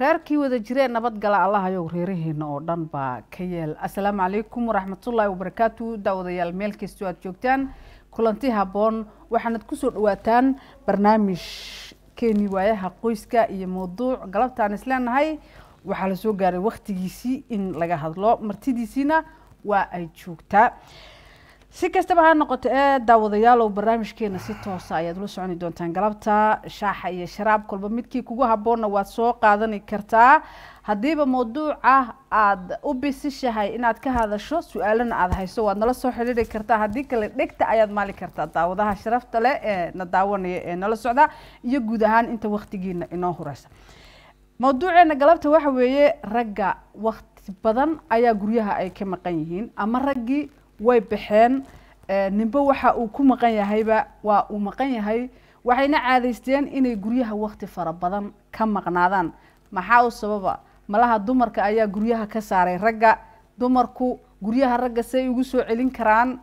reerkii wada jiree nabadgala allahayow reeraheena oo dhan baa ka yeel asalaamu calaykum waraxmatullaahi wabarakaatu daawadayaal meel kastoo aad joogtaan kulanti haboon waxaanad kusoo dhawaataan barnaamij keeni waayaha qoyska iyo mawduuc galabtaan isleenahay waxaa la soo gaaray wakhtigiisii in laga hadlo martidiisiina waa ay joogtaa si kastaba ha noqoto ee daawadayaalow barnaamijkeena si toosa ah ayaad ula soconi doontaan galabta shaaxa iyo sharaab kolba midkii kugu haboonna waad soo qaadani kartaa haddiiba mawduuca ah aad u bisishahay inaad ka hadasho su-aalana aad hayso waad nala soo xidhiiri kartaa haddii kale dhegta ayaad maali kartaa daawadaha sharafta leh ee na daawanaya ee nala socda iyo guud ahaan inta waktigiina inoo hureysa mawduuceena galabta waxa weeye ragga wakti badan ayaa guryaha ay ka maqan yihiin ama raggii way baxeen ninbo waxa uu ku maqan yahayba waa uu maqan yahay waxayna caadaysteen inay guryaha waqti fara badan ka maqnaadaan maxaa u sababa malaha dumarka ayaa guryaha ka saaray ragga dumarku guryaha ragga say ugu soo celin karaan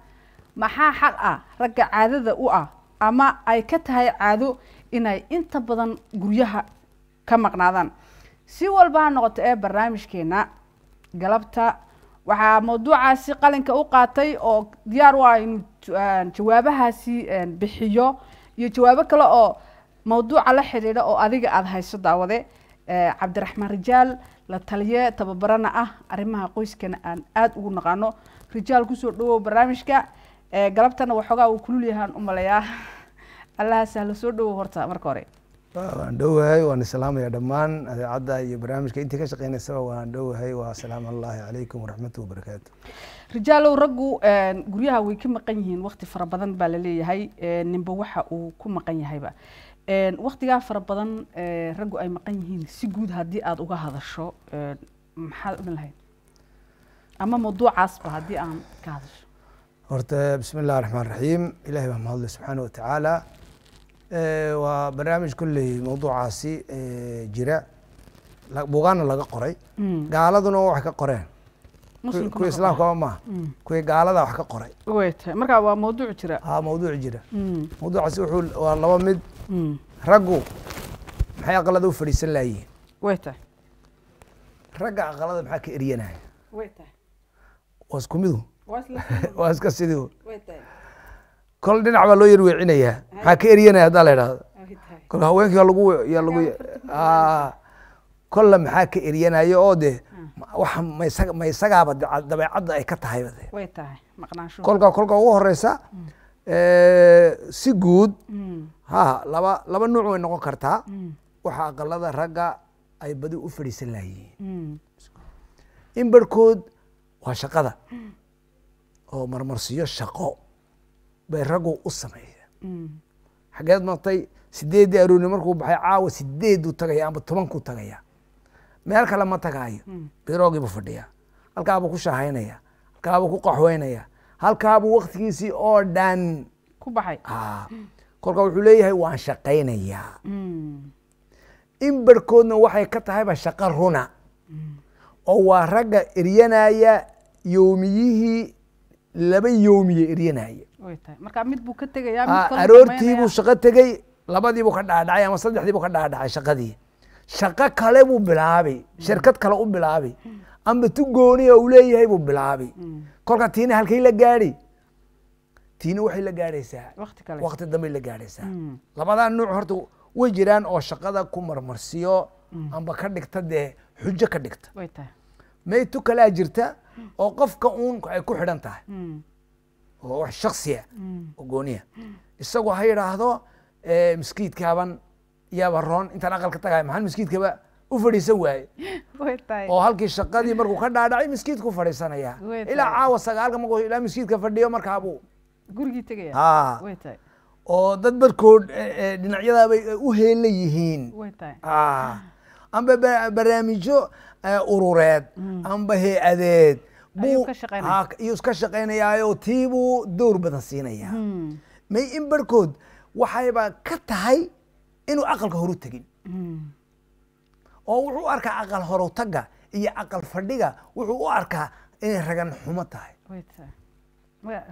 maxaa xal ah ragga caadada u ah ama ay ka tahay caado inay inta badan guryaha ka maqnaadaan si walba ha noqoto ee barnaamijkeenna galabta waxaa mawduucaasi qalinka u qaatay oo diyaar u ah inuu ah, jawaabahaasi eh, bixiyo iyo jawaabo kale oo mawduuca la xidhiidha oo adiga aada hayso daawade eh, cabdiraxmaan rijaal la taliye tababarana ah arrimaha qoyskana aan aada ugu naqaano rijaal kusoo dhawow barnaamijka eh, galabtana waxoogaa uu kululyahaan umalayaa allaha sahlo soo dhawow horta marka hore waan dhowahay waan islaamaya dhammaan adeecadda iyo barnaamijka intii ka shaqeynaysaba waan dhowahay waa salaamu allaahi calaykum waraxmatu wabarakaatu rijaalow raggu eh, guryaha way ka maqan yihiin wakti fara badan baa la leeyahay eh, ninba waxa uu ku maqan yahayba eh, waktigaa fara badan raggu ay maqan yihiin si guud haddii aada uga hadasho maxaad odhan lahayd ama mawduucaasba haddii aan ka hadasho horta bismi illahi raxmaan raxiim ilaahay baa mahadlay subxaana wa tacaala Eh, waa barnaamij kolley mawduucaasi eh, jira buugaana laga qoray mm. gaaladuna waa wax ka qoreen kuwa islaamkaba maaha mm. kuwii gaaladaa wax ka qoray markaa waa mawduuc jira ha mawduuc jira mm. mawduucaasi wuxuu waa laba mid raggu maxay aqalada u fadhiisan laayihin way tahay ragga aqalada maxaa ka eryanaya way tahay waa isku midu waa iska sidiu way tahay kol dhinac baa loo yarweecinayaa maxaa ka eryanaya haddaa la idhaahdo kol haweenkii lagu yaa lagu kolla maxaa ka eryanayo oo de ah. wax ma maysagaaba dabeecadda ay ka tahay kolka kolka ugu horeysa mm. si guud mm. ha laba laba nuuc way noqon kartaa mm. waxa aqalada ragga ay badi u fadhiisan layihiin in barhkood waa shaqada oo marmarsiyo shaqo bay raggu u sameeyeen mm. xageed matay sideeddii aroorni markuu baxay caawa sideeduu tagaya ama tobankuu tagaya meel kale ma tagaayo mm. biroogiibu fadhiya halkaabuu ku shahaynaya halkaabuu ku qaxweynaya halkaabuu waktigiisii oo dhan ku baxay kolka wuxuu leeyahay waan shaqaynayaa mm. in barhkoodna waxay ka tahayba shaqo runa oo waa ragga eryanaya yoomiyihii laba yoomiye eryanaya aroortiibuu shaqo tegey labadiibuu ka ah, dhaadhacay ama saddexdiibuu ka dhaadhacay shaqadii shaqo kale buu bilaabay shirkad kale u bilaabay amba tu gooniya uu leeyahay buu bilaabay kolka tiina halkay la gaadhay tiina waxay la gaadhaysaa wakti dambay la gaadhaysaa hmm. labadaa nuuc horta way jiraan oo shaqada ku marmarsiyo hmm. amba ka dhigta dee xujo ka dhigta maytu kalaa jirta oo qofka uun ay ku xidhan tahay hmm oo wax shaksiya ah mm. oo gooniya ah. isagoo ha yidhaahdo eh, miskiidkaaban yaaba roon intaan aqalka tagay maxaan miskiidkaba u fadhiisan waaye oo halkii shaqadii markuu ka dhaadhacay miskiidku fadhiisanaya ilaa caawa sagaalka markuu ilaa miskiidka fadhiyo markaabuu gurigii tegaya haa oo dad barkood eh, eh, dhinacyadaabay u heela yihiin amba barnaamijyo urureed mm. amba hay-adeed iyuu iska shaqaynayaayo tii buu dowr badan siinayaa hmm. may in barhkood waxayba ka tahay inuu aqalka horu tegin hmm. oo wuxuu u arkaa aqal horowtagga iyo aqal fadhiga wuxuu u arkaa inay ragan xumo tahay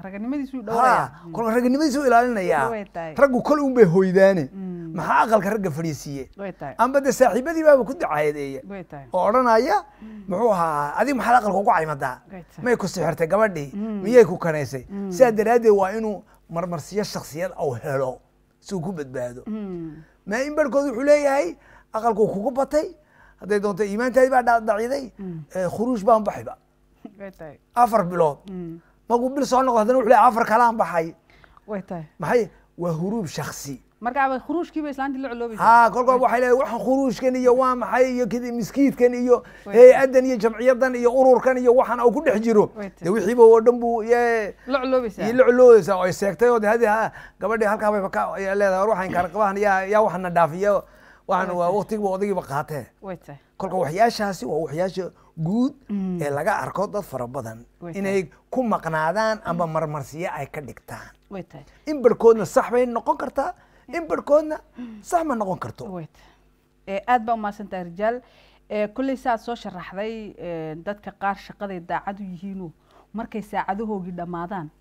raganimadiis u ilaalinayaa raggu kol un hoydaane hmm. maxaa aqalka ragga fadhiisiiye amba de saaxiibadii baaba ku dacaayadeeya oo odhanaya hmm. muxuu ahaa adig maxaad aqalka ugu caymadaa may ku sixirtay gabadhii hmm. miyay ku kanaysay sidaa daraaddeed waa inuu marmarsiyo shaksiyad ou helo si ku badbaado maa in barhkood wuxuu leeyahay aqalku kugu batay hadday doonto iimaantaadii baa daciday eh, khuruuj baan baxayba afar bilood markuu bil soo noqdo hadana wuxuu leeyahay afar kalaan baxay way tahay maxay waa huruub shakhsi marka khuruujkiiba islaantii la coloobaysa haa kolkood waxay leeyahay waxaan khuruujkan iyo waa maxay iyo miskiidkan iyo hay-addan iyo jamciyadan iyo ururkan iyo waxaan au ku dhex jiro dee wixiiba oo dhan buu la coloobaysaa la coloobaysaa oy seegtay oo hadi gabadhii halkaa leedahay waxaan kaarqabahan yaa yaa waxana dhaafiya waxaan waa waqtigiiba odaygiiba qaatee kolka waxyaashaasi waa waxyaasha guud mm. ee laga arko dad fara badan inay ku maqnaadaan ama marmarsiye ay ka dhigtaan in barkoodna sax bay noqon kartaa in mm. barkoodna sax ma noqon karto eh, aad baa umahadsantahay rijaal eh, kulley saaad soo sharaxday eh, dadka qaar shaqaday daacad u yihiinu markay saacadahoogii dhammaadaan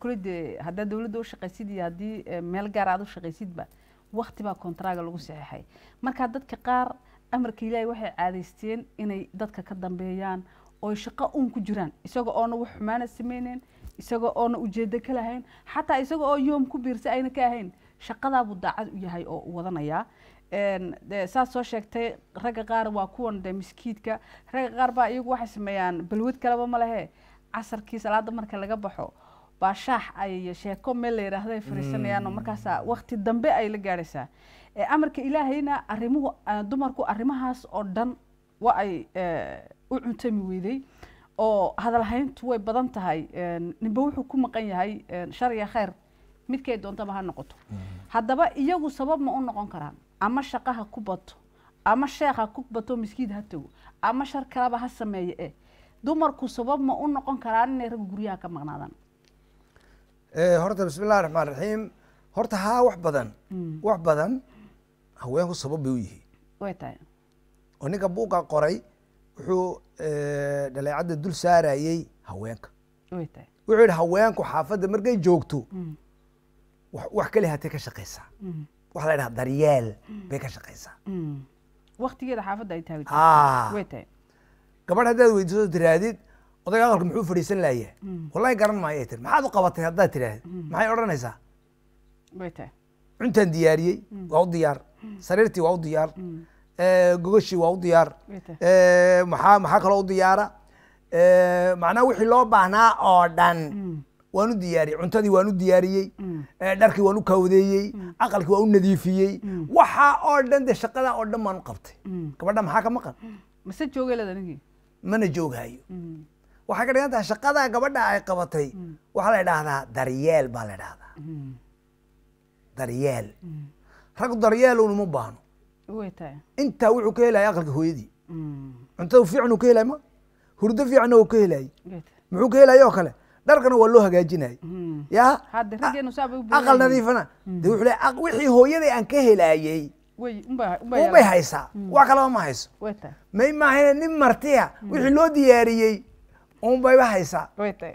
kulley dee haddaad dowladda u shaqaysid iyo haddii meel gaar aad u shaqaysidba wakti baa kontraaga lagu saxeexay markaa dadka qaar amarka ilaahay waxay caadaysteen inay dadka ka dambeeyaan oo shaqo uun ku jiraan isaga oona wax xumaana sameyneen isaga oona ujeedo ka lahayn xataa isaga oo yoom ku biirsa ayna ka ahayn shaqadaabuu daacad u yahay oo u wadanaya soo sheegtay ragga qaar waa kuwan de miskiidka ragga qaar baa iyagu waxay sameeyaan balwad kaleba ma lehe casarkii salaada marka laga baxo baa shaax ay sheeko meel la yidhaahdo fariisanayaan oo markaasa wakti dambe ay la gaadhaysaa amarka ilaahayna arimuhu dumarku arrimahaas oo dhan waa ay u cuntami weyday oo hadalhayntu way badan tahay ninba wuxuu ku maqan yahay shariya khayr midkay doontaba ha noqoto mm-hmm. haddaba iyagu sabab ma u noqon karaan ama shaqa ha ku bato ama sheekh ha ku bato miskiid ha tago ama shar kalaba ha sameeye eh dumarku sabab ma u noqon karaan inay rag guryaha ka maqnaadaan horta bismi illahi raxmaan raxiim horta haa wax badan mm. wax badan haweenku sabab bay u yihiin oo ninka buuqa qoray wuxuu eh, dhaleecadda dul saarayay haweenka wuxuu yidhi haweenku xaafadda markay joogto mm. wax kale hatay ka shaqaysaa mm. waxa la dhaha daryeel mm. bay ka shaqaysaa waqtigeeda xaafadda ay taagtay ah. gabadh haddaad weydiiso tiraadid odayga aqalka muxuu fadhiisan laaya wallahi garan maayo ay tiri maxaad u qabatay haddaad tiraahid maxay odhanaysaa cuntaan diyaariyey waa u diyaar sariirtii waa u diyaar mm. eh, gogashii waa u diyaar eh, maxaa maxaa kaloo u diyaara eh, macnaha wixii loo baahnaa oo dhan mm. waan u diyaariyey cuntadii waan u diyaariyey mm. dharkii waan u kawdeeyey aqalkii waan u nadiifiyey waxaa oo dhan de shaqadaa oo dhan baan u qabtay gabadha maxaa ka maqan mase joogeladaninkii mana jooghayo waxay ka dhigan tahay shaqadaa gabadha ay qabatay waxaa la idhaahdaa daryeel baa la idhaahdaa daryeel rag daryaalowna ma baahno intaa wuxuu ka helaya aqalka hooyadii mm. cuntada fiican uu ka helay ma hurdo fiicanna uu ka helayey muxuu ka helaya oo kale dharkana waa loo hagaajinayay mm. ya aqal nadiifana mm. de wuxuu le wixii hooyada aan ka helaayey unbay haysaa wax kalaba ma hayso may maahayn nin martiya wixii loo diyaariyey unbayba haysaa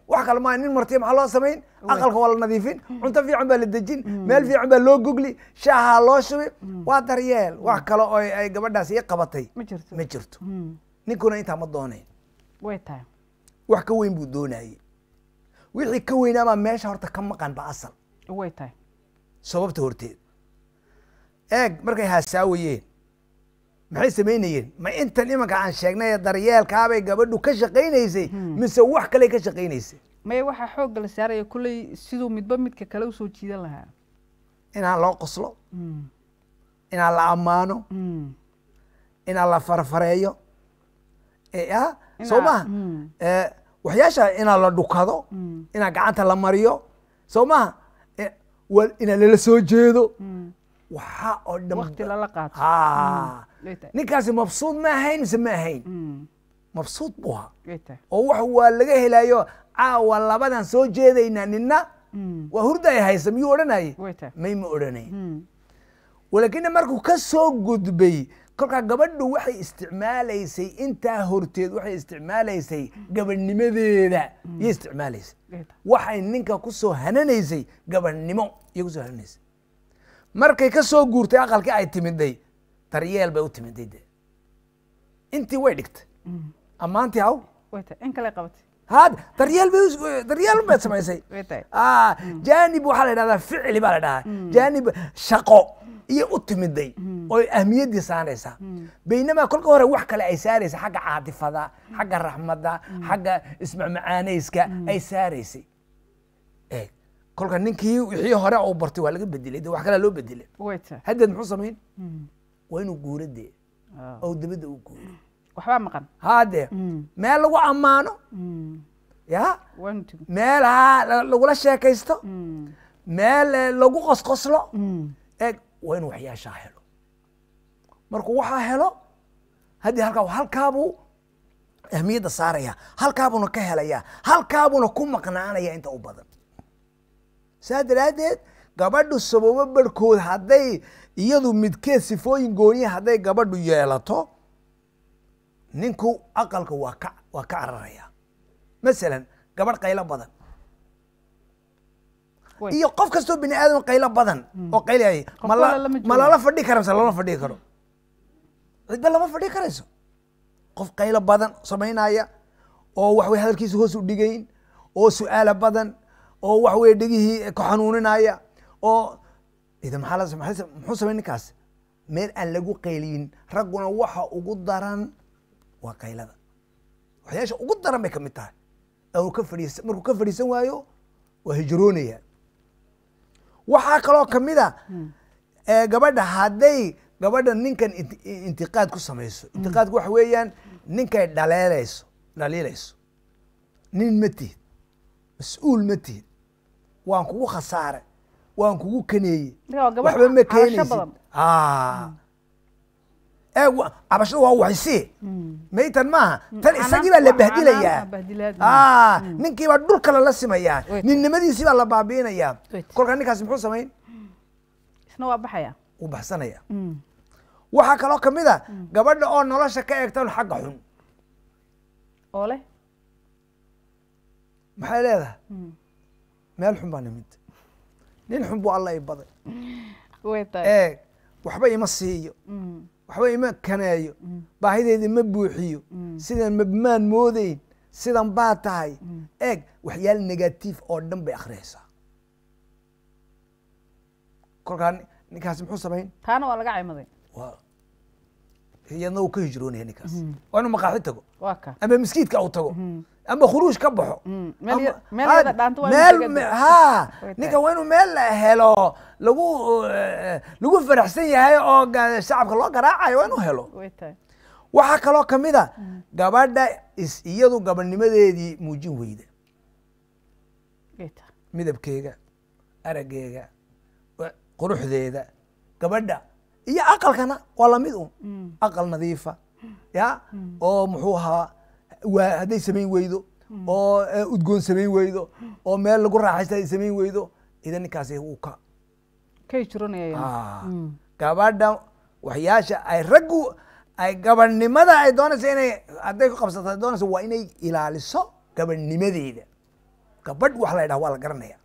wax kale maa nin martiya maxaa loo samayn aqalka waa la nadiifin mm. cunto fiican baa la dejin mm. meel fiican baa loo gogli shaahaa loo shubi mm. waa daryeel wax kale oo ay gabadhaas ii qabatay ma jirto ninkuna intaa ma doonayn wax ka weyn buu doonaye wixii ka weynaabaa meesha horta ka maqan ba asal sababta horteed eeg markay haasaawayeen maxay samaynayeen ma intan imanka aan sheegnay daryeelkaabay gabadhu ka shaqaynaysay hmm. mise wax kale ka shaqaynaysay maya waxaa xoogga la saaraya kulley siduu midba midka kale usoo jiidan lahaa inaan loo qoslo hmm. inaan la ammaano hmm. inaan la farfareeyo eh, ah, soo maha eh, waxyaasha inaan la dhukado inaan gacanta la mariyo soo maha eh, inaan lala soo jeedo waxaa oo dhan ninkaasi mabsuud ma ahayn mise ma ahayn mm. mabsuud buha oo wax waa laga helayo caawa labadan soo jeedaynaa nina mm. waa hurday haysa miyuu odhanaye may ma odhanayn mm. walaakina markuu ka soo gudbay kolkaa gabadhu waxay isticmaalaysay intaa horteed waxay isticmaalaysay gabadhnimadeeda yay isticmaalaysay waxay ninka kusoo hananaysay gabadhnimo iyo kusoo hananaysay markay ka soo guurtay aqalkii ay timiday daryeel bay u timiday de intii way dhigtay mm. ammaantii haw in kale qabatay had daryeel bay daryeel unbaad samaysay ah, mm. jaanib waxaa la yidhahdaa ficli baa la dhahaa mm. jaanib shaqo iyo u timiday oo ahmiyaddii saaraysaa baynamaa kolka hore wax kale ay saaraysa xagga caatifada xagga raxmadda xagga ismacmacaanayska ay saaraysay kolka ninkii wixii hore uu bartay waa laga bedelay de wax kalea loo bedelay haddeed muxuu samayn waa inuu guuradee ah. oo dabada u guuro waxbaa maqan haadee mm. meel lagu ammaano mm. ya meel lagula sheekaysto mm. meel eh, lagu qosqoslo eeg waa inuu waxyaashaa helo markuu waxaa helo haddii halkaa halkaabuu ahmiyadda saaraya halkaabuuna ka helaya halkaabuuna ku maqnaanaya inta u badan saa daraaddeed gabadhu sababo barhkood hadday iyadu midkeed sifooyin gooniya hadday gabadhu yeelato ninku aqalka waa ka waa ka cararaya masalan gabadh qaylo badan iyo qof kastoo bini aadam qaylo badan hmm. oo qaylay ma lala fadhi kara mase lama fadhii karo cidba lama fadhi karayso qof qaylo badan samaynaya oo waxway hadalkiisa hoos u dhigayn oo su-aala badan oo waxweye dhegihii ka xanuuninaya oo muxuu samey ninkaas meel aan lagu qayliyin ragguna waxa ugu daran waa qaylada waxyaasha ugu daran bay kamid tahay ka fadhiis markuu ka fadhiisan waayo waa hijroonaya waxaa kaloo kamid a ah, hmm. gabadha hadday gabadha ninkan intiqaad ku samayso hmm. intiqaadku waxa weeyaan ninkay dhaleelayso dhaliilayso nin ma tihid mas-uul ma tihid waan kugu khasaare waan kugu kaneeye waxba ma keenaysid hmm. cabashada waa waxisi hmm. maytan maaha hmm. tan isagii baa la bahdilayaa ninkiibaa baa dhul kale la simayaa ninnimadiisii baa la baabi'inayaa kolkaa ninkaasi muxuu samayn wuu baxsanaya waxaa kaloo ka mid a gabadha oo nolosha ka eegtan xagga xun oo maxay leedahay meel xun baa nimid nin xun buu alla i baday eeg waxba ima siiyo mm. waxba ima kaneeyo mm. baahideeda ma buuxiyo mm. sidan mabmaan moodeyn sidan baa tahay eeg waxyaal negatiif oo dhan bay akhriyaysaa kolkaa ninkaasi muxuu samayn taana waa laga caymaday iyadna uu ka hijroonaya ninkaas waa inuu maqaaxi tago ama miskiidka u tago ama khuruuj ka baxo mm, ha ninka waa inuu meel helo lagu eh, lagu faraxsan yahay oo shacabka loo garaacayo waa inuu helo waxaa kaloo ka mid a mm. gabadha is iyadu gabadhnimadeedii muujin weyda midabkeega arageega quruxdeeda gabadha iyo aqalkana waa lamid un mm. aqal nadiifa ya oo muxuu ahaa waa hadday samayn weydo oo eh, udgoon samayn weydo oo meel lagu raaxaysta ay samayn weydo ida ninkaasi wuu ka kay jiranayayaan ah. mm. gabadha waxyaasha ay raggu ay gabadhnimada ay doonaysa inay hadday ku qabsato ay doonaysa waa inay ilaaliso gabadhnimadeeda gabadh wax la waa la garanaya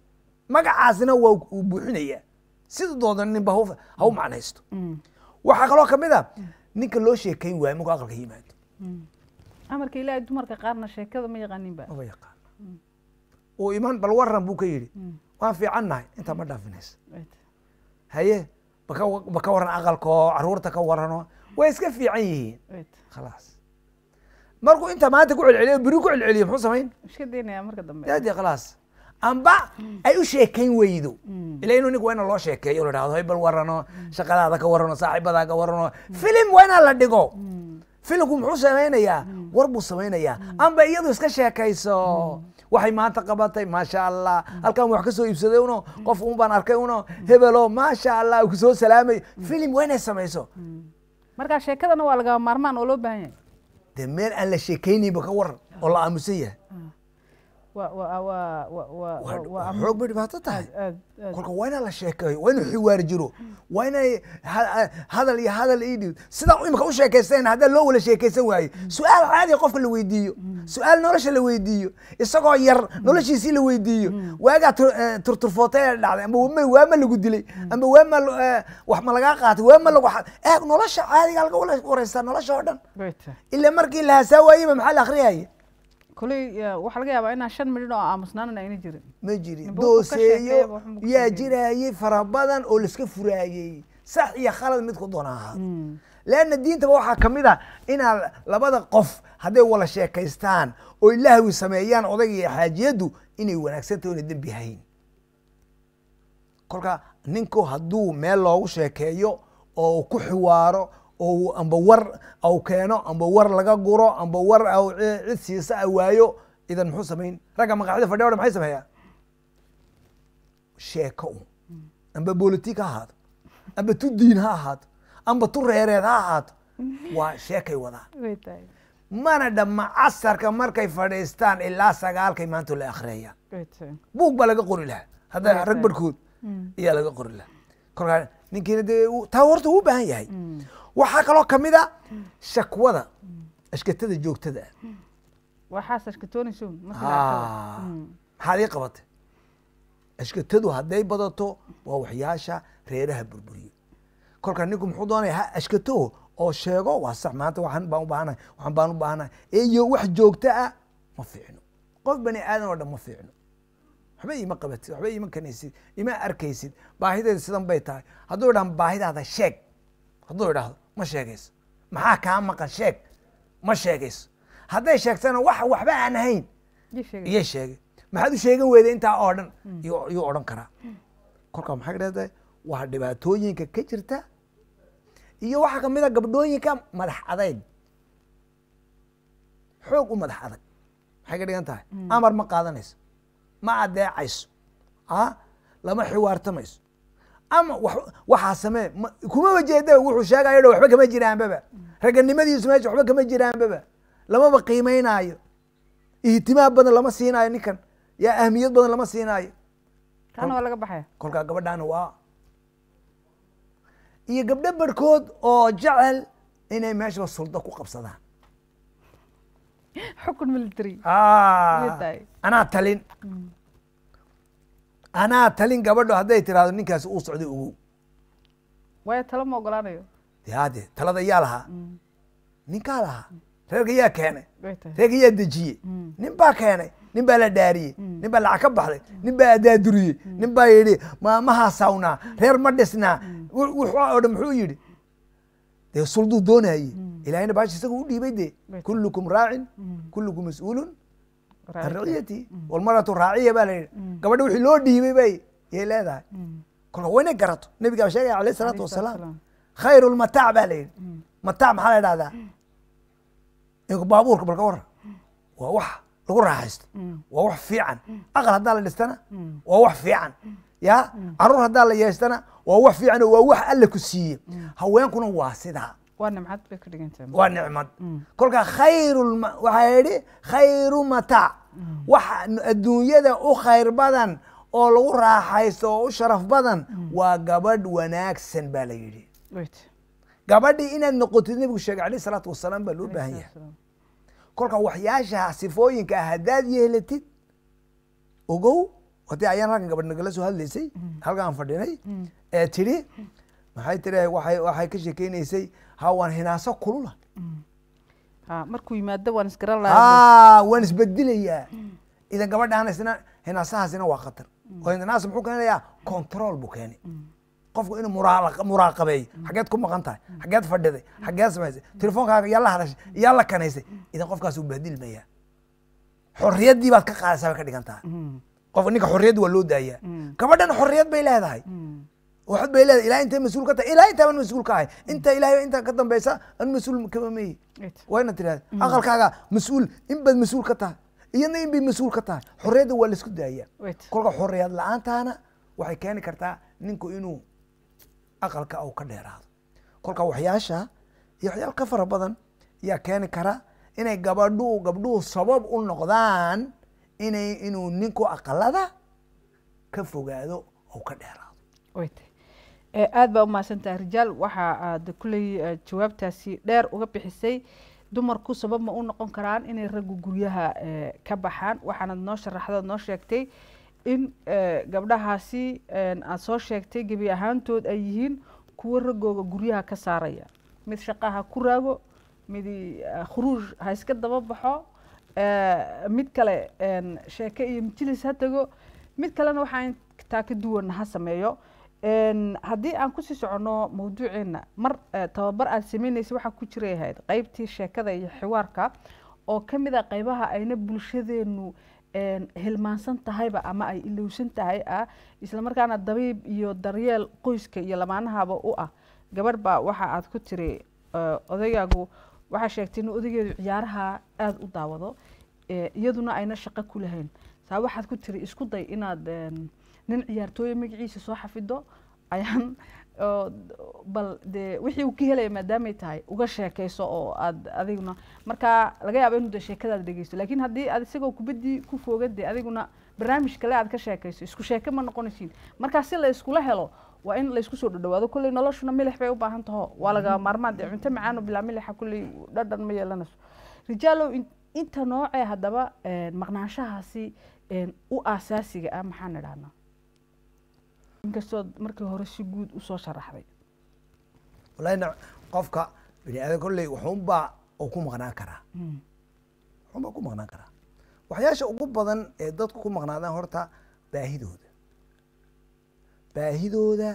magacaasina waa uu buuxinaya sida doodan ninba h mm. macnaysto mm. waxaa kaloo ka mid a ah ninka loo sheekayn waayo markuu aqalka yimaado amarka ilaahay dumarka qaarna sheekada ma yaqaaninba ma yaqaan mm. uu iman bal waran buu ka yidhi mm. waan fiican nahay intaa ma dhaafinaysa haye ba ka warran aqalkoo caruurta ka warranoo way iska fiican yihiin khalaas markuu inta maanta ku celceliyo beri ku celceliyo muxuu samayn iska khalaas amba mm. ay u sheekayn weydo ila inuu nink waa ina loo sheekeeyo la idhahdo hay bal warranoo shaqadaada ka warranoo saaxiibadaa ka warranoo filim waa inaa la dhigo filimku muxuu samaynayaa mm. war buu samaynayaa mm. amba iyadu iska sheekayso mm. waxay maanta qabatay maasha allah halkan wax ka soo iibsaday uno qof un baan arkay uno hebelo maasha allah ku soo salaamay filim waa inay samayso markaa sheekadana waa lagama maarmaan oo loo baahan yahay de meel aan la sheekaynaynba ka waran ah. oo la aamusan yahay ah xoog bay dhibaato tahay kolka waa inaa la sheekeeyo waa inuu xiwaar jiro waa inay hadal iyo hadal idhiw sidaa imika u sheekaysteen haddaa loo wala sheekaysan waayo mm. su-aal caadiga qofka la weydiiyo mm. su-aal nolosha la weydiiyo isagoo yar mm. noloshiisii la weydiiyo waagaa eh, turturfootaya dhacday amba waa ma lagu dilay amba waa ma eh, wax ma lagaa qaatay waa ma lagu eeg nolosha caadigaa laga wareysaa nolosha oo dhan ila markii la hasaa waayeba maxaa la akriyaya koley waxaa laga yaabaa inaa shan milin oo aamusnaanana ayna jirin ma jirin dooseeyo yaa jiraayey fara badan oo laiska furaayey sax iyo khalad midku doona ahaa hmm. leanna diintaba waxaa ka mid a ah inaa labada qof hadday wala sheekaystaan oy lahwi sameeyaan odayga iyo xaajiyaddu inay wanaagsantaho ina dembi hayn kolka ninku hadduu meel loogu sheekeeyo oo ku xiwaaro ou amba war au keeno amba war laga guro amba war au cid siisa a waayo idan muxuu samayn ragga maqaxida fadhiya odhan maxay sameeyaan sheeko un amba bolotik ha ahaado amba tu diin ha ahaado amba tu reereed ha ahaado waa sheekay wadaan mana dhamma casarka markay fadhiistaan ilaa sagaalkay maanta la akhriyayaan buug baa laga qori lahaa hadda rag barkood mm. ayaa laga qori lahaa kolkaa ninkiina dee taa horta uu u baahan yahay mm waxaa kaloo ka mid a ah shakwada ashkatada joogtada ah, hmm. maxaad ii qabatay ashkatadu hadday badato waa waxyaasha reeraha burburiyo kolkaa ninku muxuu doonaya ha ashkatoo oo sheego waa sax maanta waxan baan u baahanahay baan u baahanahay iyo wax joogta ah ma fiicno qof bani aadan oo dhan ma fiicno waxba ima qabatid waxba ima kanaysid ima arkaysid baahideeda sidan bay tahay hadduu idhahan baahidaada sheeg hadduu idhaahdo ma sheegayso maxaa kaa maqan sheeg ma sheegayso hadday sheegtana wax waxba aan ahayn iyo sheegay maxaad u sheegan weyday intaa oo dhan yuu hmm. odhan karaa hmm. kolkaa maxaa dhahday waa dhibaatooyinka ka jirta iyo waxaa ka mid a ah gabdhooyinka madax adayg xoog u madax adag maxay ka dhigan tahay hmm. amar ma qaadanayso ma adeecayso a ah, lama xiwaartamayso ama waxaa samee kumaba jeedaba wuxuu sheegayo dha waxba kama jiraanbaba raganimadiisu meesha waxba kama jiraanbaba lamaba qiimeynaayo ihtimaam badan lama siinaayo ninkan yaa ahmiyad badan lama siinaayo taana waa kolkaa gabadhaana waa iyo gabdho barkood oo jecel inay meeshaba suldo ku qabsadaan xukun military anaa talin mm anaa talin gabadho hadday tiraahdo ninkaasi uu socday ogow waaya talo ma ogolaanayo de talada yaa lahaa ninkaa lahaa reerka yaa keenay reerka yaa dejiyey nin baa keenay nin baa la dhaariyey nin baa lacag ka baxday nin baa adaaduriyey nin baa yidhi maamahaa sawnaa reer ma dhisnaa wux oo dhan muxuu yidhi dee sulduu doonaayey ilaahayna baashi isaga u dhiibay dee kullukum raacin kullukum mas-uulun raciyati mm. walmaratu raaciya baa la yidhi mm. gabadha wixii loo dhiibay bay yay leedahay mm. kolka waa inay garato nebigaa sheegaya alayh isalaatu wasalaam khayru lmataac baa la yidhi mataac maxaa la idhahdaa baabuurka balka warra waa wax lagu raaxaysto waa wax fiican aqal haddaa la dhistana waa wax fiican ya caruur haddaa la yeeshtana waa wax fiican oo waa wax alla ku siiye haweenkuna waa sidaa waa nicmad kolkaa khayru waxaa yidhi khayru mataac mm. wax adduunyada u khayr badan oo lagu raaxaysto oo u sharaf badan mm. waa gabadh wanaagsan baa la yidhi gabadhii inaad noqotid nabigu sheegay alayh salaatu wasalaam baa loo baahan yahay kolka waxyaashaa sifooyinka ah haddaad yeelatid ogow hadii ayaan halkan gabadh nagala soo hadlaysay mm. halkaan fadhinay ee tidhi maxay tiri waxay ka sheekeynaysay ha hinaaso kulula markuu yimaado waan isgaran lahaa idan gabadhaan hinaasahaasina waa khatar oo mm. hinaas muxuu keenayaa mm. control buu keenay mm. qofku inuu muraaqabeeyo xageed ku maqan tahay xageed fadhiday xageed samaysay telefoonkaaga yaa la hadashay yaa la kanaysay idan qofkaas uu baadilmayaa xorriyaddii baad ka qaadaysaa bay ka dhigan tahay qofka ninka xorriyaddi waa loo daayaa gabadhan xoriyad bay leedahay oo xod bay leedahay ilahay intay mas-uul ka tahay ilahay intaaban mas-uul ka ahay inta ilahay intaa ka dambaysa an mas-uul kama meeye waa inaad mm. aqalkaaga mas-uul inbaad mas-uul ka tahay iyadna inbay mas-uul ka tahay xoriyadda waa laisku daayaa kolka xorriyaad la-aantaana waxay keeni kartaa ninku inuu aqalka ou ka dheeraado kolka waxyaasha iyo waxyaal ka fara badan yaa keeni kara inay gabadhu gabdhuhu sabab u noqdaan inay inuu ninku aqalada ka fogaado ou ka dheeraado Eh, aada baa umahadsantahay rijaal waxa aad kuley eh, jawaabtaasi dheer uga bixisay dumarku sabab ma u noqon karaan inay raggu guryaha eh, ka baxaan waxaanad noo sharaxdaad noo sheegtay in gabdhahaasi aada soo sheegtay gebi ahaantood ay yihiin kuwo raggooga guryaha ka saaraya mid shaqaha ku raago mid khuruuj ha iska daba baxo mid kale sheeke iyo majlis ha tago mid kalena waxaan taa ka duwan ha sameeyo haddii aan kusii socono mawduuceena mar e, tababar aad sameyneysa waxaa ku jiray ahayd qeybtii sheekada iyo xiwaarka oo ka mid a ah qeybaha ayna bulshadeenu hilmaansan tahayba ama ay ilowsan tahay ah islamarkaana dabiib iyo daryeel qoyska iyo lamaanahaba u ah gabadhba baa waxa aad ku tiri e, odaygagu waxaa sheegtay inuu odaygeedu ciyaaraha aada u daawado e, iyaduna ayna shaqo ku lahayn saa waxaad ku tiri isku day inaad nin ciyaartooya magaciisa soo xafido ayaan bal dee wixii uu ka helaya maadaamay tahay uga sheekayso oo aad adiguna markaa laga yaaba inuu de sheekadaad dhegeysto laakiin haddii aad isagoo kubaddii ku foogad dee adiguna barnaamij kale aad ka sheekayso isku sheeke ma noqonaysiin markaa si la helo waa in laysku soo dhadhawaado kolley noloshuna milix bay u baahan taho waa lagaa maarmaan dee cunto macaano bilaa milixa ah kolley dhadhan ma yeelanayso rijaalow inta noocee haddaba maqnaanshahaasi u aasaasiga ah maxaan idhahnaa inkastoo markii hore si guud usoo sharaxday wallaina qofka bini aadan kolley wuxuunbaa u ku maqnaan karaa mm. wuxuunbaa ku maqnaan karaa waxyaasha ugu badan ee dadku ku maqnaadaan horta baahidooda baahidooda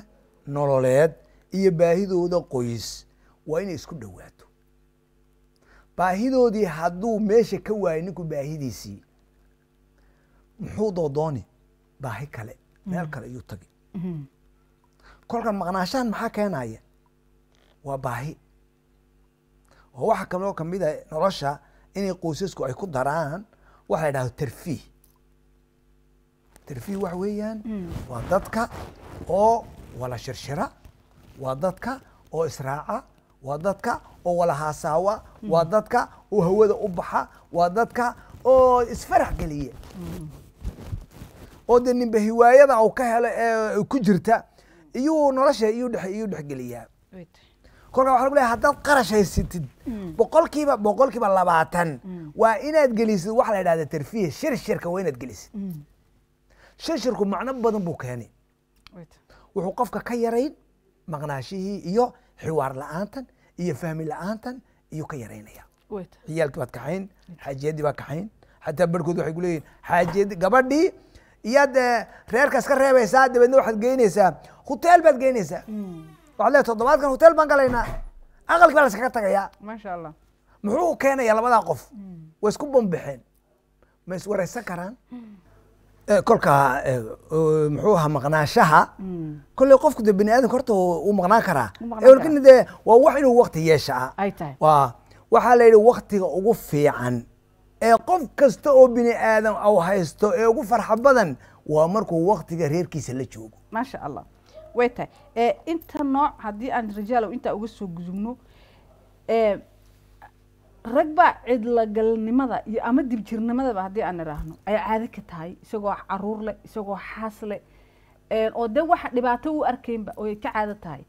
nololeed iyo baahidooda qoys waa inay isku dhowaato baahidoodii hadduu meesha ka waayay ninku baahidiisii muxuu doodooni baahi kale meel mm. kale iyuu tagi kolkan maqnaashaan maxaa keenaya waa baahi oo waxa kaloo kamid a ah nolosha inay qoysasku ay ku daraan waxa la yidhahdo tarfiih tarfiih waxa weeyaan hmm. waa dadka oo wala shirshira waa dadka oo israaca waa dadka oo wala haasaawa hmm. waa dadka oo hawada u baxa waa dadka oo isfarax geliya hmm oo de ninba hiwaayada u ka helo ee ku jirta iyuu nolosha iyuu dhexgeliyaa kolkaa waxa lagu lehay haddaad qarash mm. boqolkiiba boqolkiiba labaatan mm. waa inaad gelisid waxa la idhahda tarfiya shirshirka waa inaad gelisid mm. shirshirku macno badan buu keenay wuxuu qofka ka yarayn maqnaashihii iyo xiwaar la-aantan iyo fahmi la-aantan iyuu ka yaraynaya ciyaalkii baad kaxayn xaajiyadii baa kaxayn xataa barhkood waxay ku leeyihin xaajiyadi gabadhii iyo dee reerkaas ka reebaysaa dabeedna waxaad geynaysaa hoteel baad geynaysaa hmm. waxad le toddobaadkan hoteel baan galaynaa aqalki baa laskaga tagayaa maasha allah muxuu keenaya labadaa qof hmm. way isku bambaxeen ma iswaraysan karaan hmm. eh, kolka eh, muxuu ahaa maqnaashaha kolley qofku de bani aadamka horta wuu maqnaan karaa lakin de waa wax inuu wakti yeesha ah waa waxaa la yidhi waktiga ugu fiican ee qof kasta oo bini aadam au haysto ee ugu farxa badan waa markuu waktiga reerkiisa la joogo maasha allah way tahay inta nooc haddii aan rijaalow intaa uga soo gudubno rag cidlagalnimada iyo ama dibjirnimadaba haddii aan idhaahno ay caado ka tahay isagoo caruur leh isagoo xaas leh oo de waxa dhibaato u arkeynba oo ay ka caado tahay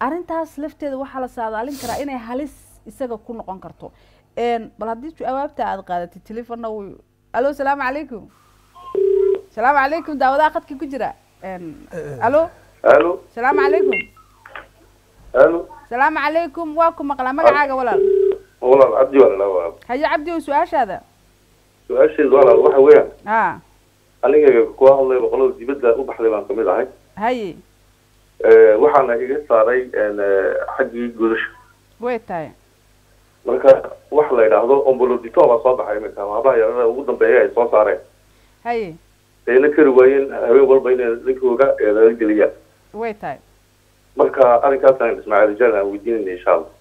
arrintaas lafteeda waxaa la saadaalin karaa inay halis isaga ku noqon karto bal haddii jawaabta aada qaadatid telefonna w alo salaamu calaykum salaamu calaykum daawadaha khadka ku jira alo alo salaamu calaykum alo salaamu calaykum waa ku maqlaa magacaaga walaal walaal cabdi waa lalaaa haye cabdi o su-aashaada su-aashayda walaal waxa weeyaan a aniga kua hadlay boqolada dibadda u baxday baan kamid ahay haye waxaana iga saaray xaggii gudasha way tahay marka wax la yidhaahdo ombolodito baa soo baxay imika maabaha yaraa ugu dambeeya ay soo saareen haye ayna kari waayeen habeen walba inay lankooga eedageliyaan way tahay marka arrinkaasaan ismaaciil jan aan weydiinayna insha allah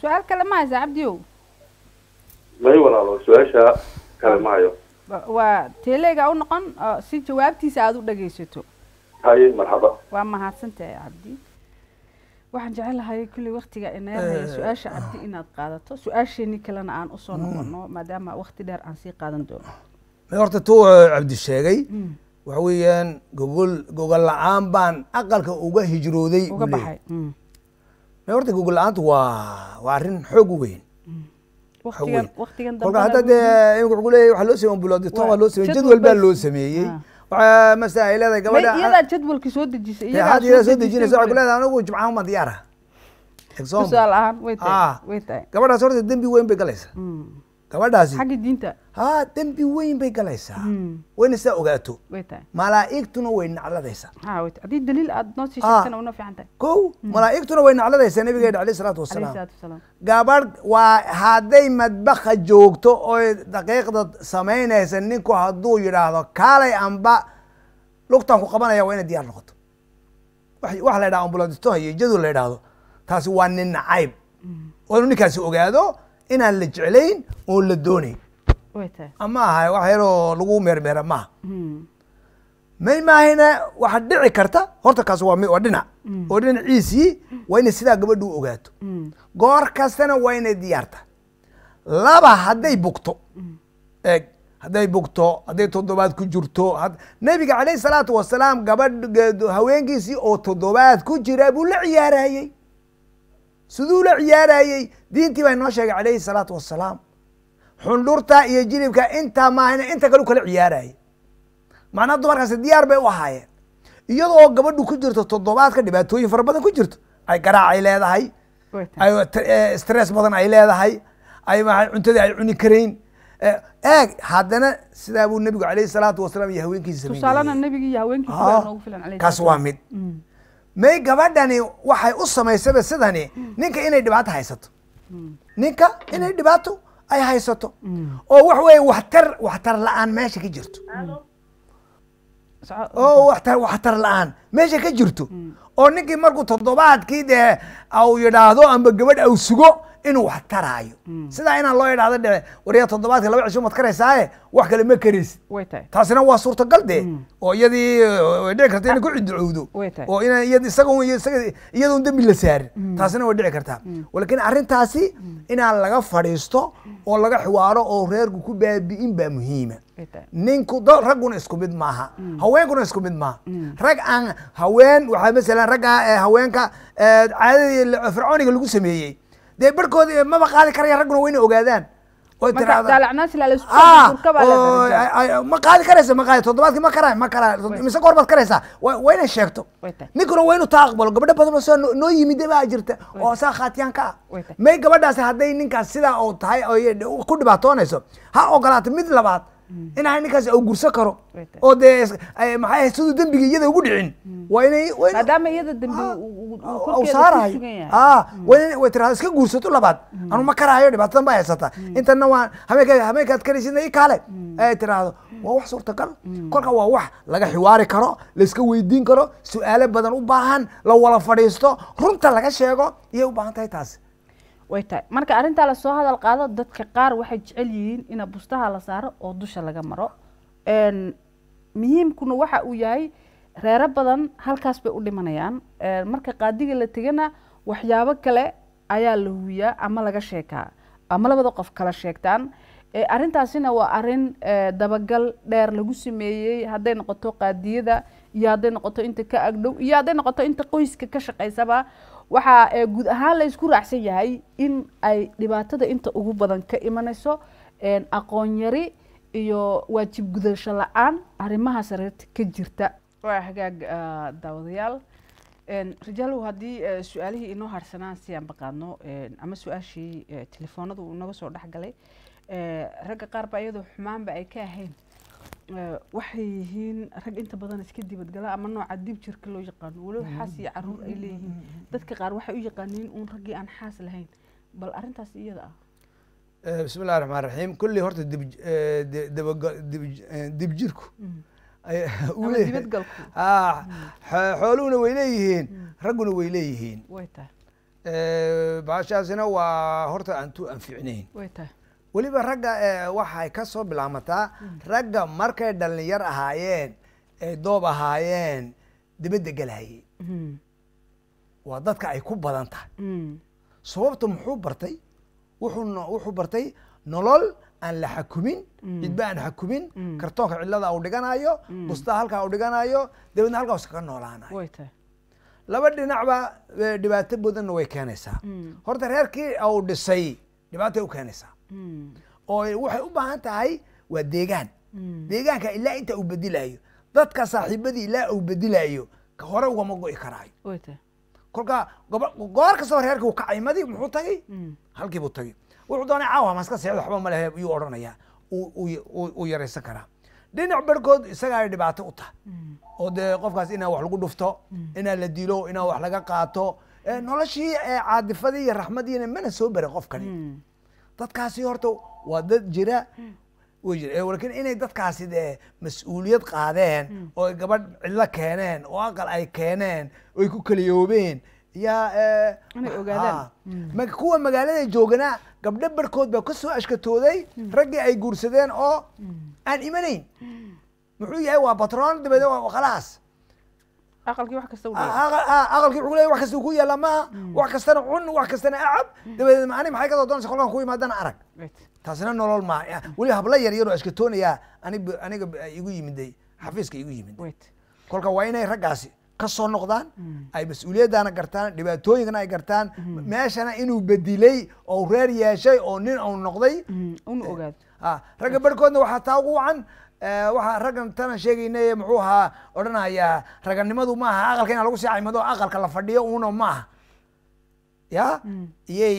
su-aal kale ma haysa cabdiow may walaalo su-aasha kale ma hayo waa teleega u noqon si jawaabtiisa aada u dhagaysato haye marxaba waa mahadsantahay cabdi waxaan jecelahay kulley waqtiga inay eh. su-aasha cabdi inaad qaadato su-aasheeni kalena aan usoo hmm. noqono maadaama waqti dheer aan sii qaadan doono horta tuu eh, cabdi sheegay hmm. waxa weeyaan gogol gogol la-aan baan aqalka uga hijrooday uga baxay hmm. horta gogol la-aantu waa waa arrin xoog weyn waqtigan waqtigan dambe kolka hadda dee eh, imika wuxuu leeyahay waxaa loo sameeyey ambulaadi tom waa loo sameeyey jadwal baa loo sameeyey ah masaa ay leedahay gabadha iyadaad ah. jadwalka soo dejisay iyadaad iyada soo dejinaysa waxay ku leedahay anigu jumcaha uma diyaara tusaale ahaan way tahay ah. way tahay gabadhaas horta dembi weyn bay galaysa mm gabadhaasi ha dembi weyn bay galaysaa hmm. wayna saa ogaato malaa'igtuna way nacladaysaa hmm. malaa'igtuna way nacladaysaa nabigeena alayh isalaatu wasalaam gabadh waa hadday madbakha joogto oy daqiiqda samaynaysa ninku hadduu yidhaahdo kaalay amba lugtaan ku qabanaya waa inay diyaar noqoto waxa la yidhaha ambulantitoha iyo jadul la yidhaahdo taasi waa nin nacayb waa hmm. inuu ninkaasi ogaado inaan la jeclayn oon la doonayn ama aha wax yaroo lagu meermeera maaha hmm. maymahayna waxa dhici karta horta kaas waa waa dhinac oo hmm. dhinaciisii waa inay sidaa gabadha ogaato hmm. goor kastana waa inay diyaarta laba hadday bugto eeg hadday bugto hadday toddobaad ku jirto nebiga calayhi salaatu wasalaam gabadh haweenkiisii oo toddobaad ku jira buu la ciyaarayey siduu la ciyaarayey diintii baa inoo sheegay calayhi salaatu wasalaam xundhurta iyo jilibka intaa maahayna inta kale u kala ciyaarayay macnaa dumarkaasi diyaar bay u ahaayeen iyadoo gabadhu ku jirto toddobaadka dhibaatooyin fara badan ku jirto ay garaac ay leedahay ay eh, eh, stress badan ay leedahay ay maa cuntadii ay cuni karayn eh, eeg haddana sidaa buu nebigu calayhi salaatu wasalaam iyo haweenkiisa ah, kaas waa mid mm may gabadhani waxay u samaysaba sidani ninka inay dhibaato haysato ninka inay dhibaato ay haysato oo wax weye waxtar waxtar la-aan meesha ka jirto oo waxtar waxtar la-aan meesha ka jirto mm. oo ninkii markuu toddobaadkii dee au yidhaahdo amba gabadh au sugo inuu wax taraayo mm. sidaa inaan loo idhaahda dhe waryaa toddobaadka laba cisho maad wax kale ma karaysid taasina waa suurtagal dee mm. oo iyadii dhici karta inay ku ah. ciducowdo oo ina iya isagoiyadoon dembi la saarin mm. taasina way dhici kartaa laakiin arrintaasi inaan laga fadhiisto oo laga xiwaaro oo reerku ku baabi'in baa muhiima ninku ragguna isku mid maaha haweenkuna isku mid maaha rag aan haween waxaa masalan ragga eh, haweenka eh, caadadii fircooniga lagu sameeyey dee barhkooda eh, maba qaadi karaya ragguna wayna ogaadaan ah, ma qaadi karaysa ma qaadi toddobaadki ma karaa ma karaa mise goor baad karaysaa waa inay sheegto ninkuna waa inuu taa aqbalo gabadho badan saa noo yimide baa jirta oo saa khaatiyaan ka ah may gabadhaasi hadday ninkaas sidaa oo tahay ku dhibaatoonayso ha ogolaata mid labaad Mm. in aan ninkaas au gurso karo oo dee maxay siduu dembiga iyada ugu dhicin mm. waa inay saarayo waa tirahda iska guursato labaad mm. anu ma karaayo dhibaatadan baa haysataa intanna waan hameenkaad karaysidna i kaale ayay tiraahdo waa wax suurtagal kolka waa wax laga xiwaari karo laiska weydiin karo su-aalo badan u baahan la wala fadhiisto runta laga sheego iyay u baahan tahay taasi way tahay marka arrintaa lasoo hadal qaado dadka qaar waxay jecel yihiin ina bustaha la saaro oo dusha laga maro muhiimkuna waxa uu yahay reero badan halkaas bay u dhimanayaan marka qaadiga la tegana waxyaabo kale ayaa la huwiyaa ama laga sheekaa ama labada qof kala sheegtaan e, arrintaasina waa arin e, dabagal dheer lagu sameeyey hadday noqoto qaadiyada iyo hadday noqoto inta ka agdhow iyo hadday noqoto inta qoyska ka shaqaysaba waxaa eh, guud ahaan laysku raacsan yahay in ay dhibaatada inta ugu badan ka imanayso aqoon yari iyo waajib gudasho la-aan arrimaha sareerta ka jirta waa hagaag ah, daawadayaal rajaalow haddii eh, su-aalihii inoo harsanaan si aan baqaadno ama su-aashii eh, telefoonadu uu inaga soo dhexgalay ragga qaar ba iyadoo xumaanba ay ka ahayn waxay yihiin rag inta badan iska dibadgala ama nooca dib jirka loo yaqaano walow mm-hmm. xaas iyo caruur ay leeyihiin mm-hmm. dadka qaar waxay u yaqaaniin uun raggii aan xaas lahayn bal arrintaas iyada ah eh, bismi illahi raxmaan raxiim kolley horta dibjirku xooluhuna way leeyihiin mm-hmm. ragguna way leeyihiin eh, baashaasina waa horta aan tu anficnayn weliba ragga eh, waxay ka soo bilaamataa hmm. ragga markay dhalinyar ahaayeen ee doob ahaayeen dibadda gelahaye hmm. waa dadka ay ku badan tahay hmm. sababta muxuu bartay wuxuu bartay nolol aan la xakumin cidba aan xakumin kartoonka cidlada u dhiganayo bustaa halkaa u dhiganayo dabadna halkaa iskaga noolaanayo laba dhinacba eh, dhibaato badanna way keenaysaa horta reerkii u dhisay dhibaatay u keenaysaa Hmm. oo waxay u baahan tahay waa deegaan hmm. deegaanka ilaa inta uu bedilaayo dadka saaxiibadii ilaa uu bedilayo ka hore ugama go'i karaayo kolkaa goor kastaba reerkii u kacay muxuu tagay hmm. halkiibuu tagay wuxuu doonay caawa maska seexdo waxba ma lehe iyuu odhanayaa uu yaraysan karaa dhinac barkood isagaa dhibaato u tah oo dee qofkaas inaa wax lagu dhufto inaa la dilo inaa wax laga qaato noloshii caadifadii iyo raxmadiina mana soo barin qofkani dadkaasi horta waa dad jira way jira inay dadkaasi dee mas-uuliyad qaadeen hmm. oo gabadh cidlo keeneen oo aqal ay keeneen oo ay ku kaliyoobeen yaa hmm. kuwa magaalada jooganaa gabdho barkood baa ka ashkatooday hmm. raggii ay guursadeen oo aan imanayn muxuu yahay waa batroon dabeed khalaas aqalkii wax kasta ah, ah, wax kasta ku yaalla maaha hmm. wax kastana cun wax kastana acab hmm. dabadeed maani maxay ka doodonaysa kolkaan ku imaadana arag taasina nolol ma ah, weli habla yar yaroo iska toonayaa anig aniga xafiiska igu yimid kolka waa inay raggaasi ka noqdaan hmm. ay mas-uuliyaddaana gartaan dhibaatooyinkana ay gartaan meeshana inuu bedilay oo reer yeeshay oo nin uu noqday ragga barhkoodna waxaa taa ugu wacan Eh, waxaa raggan tana sheegayna ee muxuu ahaa odhanayaa raganimadu maaha aqalka inaa lagu sii saaciimado aqalka la fadhiyo uno maaha ya mm. iyay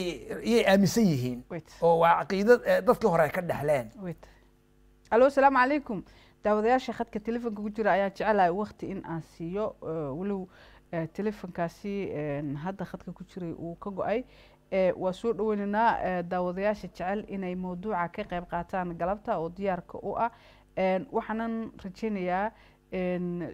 iyay aaminsan yihiin oo waa caqiida eh, dadkii hore ay ka dhexleen alo asalaamu calaykum daawadayaasha khadka telefonka ku jira ayaa jecelahay waqti in aan siiyo eh, walow telefonkaasi hadda khadka ku jiray uu ka go-ay waa soo dhaweyneynaa daawadayaasha jecel inay mawduuca ka qeyb qaataan galabta oo diyaarka u ah waxaanan rajeynayaa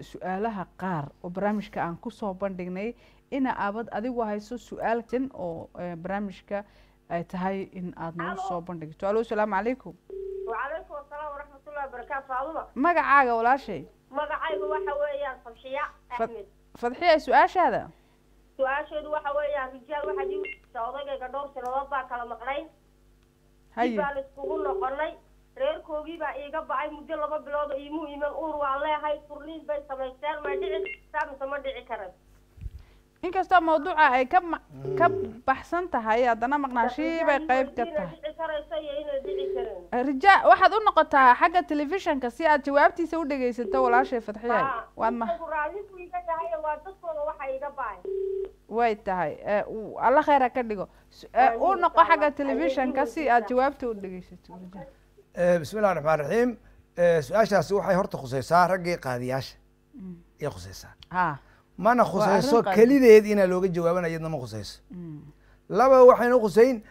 su-aalaha qaar oo barnaamijka aan kusoo bandhignay ina abad adigu hayso su-aal oo eh, barnaamijka ay tahay in aad nagu soo bandhigto alo asalaamu calaykum wacalaykum asalaam waraxmatullahi wabarakaatu faaduba magacaaga walaashay magacaygu waxa weeyaan fadxiya axmed fadxiya su-aashaada su-aasheedu waxa weeyaan rijaal waxaa odagayga dhowr sanadood baa kala maqnayn haybaan iskugu noqonay reerkoogii baa iiga bacay muddo laba bilood iimuu iman uur waan leehay furliin bay samaysteen may dhici kartaa mise ma dhici karan inkastoo mawduuca ay ka ka baxsan tahay haddana maqnaashii bay qayb ka tahay rija waxaad u noqotaa xagga telefishanka si aad jawaabtiisa u dhegaysato walaashay fadxiyay waad ma way tahay e, alla kheyr ka dhigo e, u noqo xagga telefishanka si aad jawaabta u dhegeysato rija Eh, bismi llahi raxmaan raxiim eh, su-aashaasi waxay horta khuseysaa raggii qaadiyaasha ay khuseysaa mana khusayso kelideed inaa looga jawaabanayadna ma khuseyso mm. laba waxayna khuseyn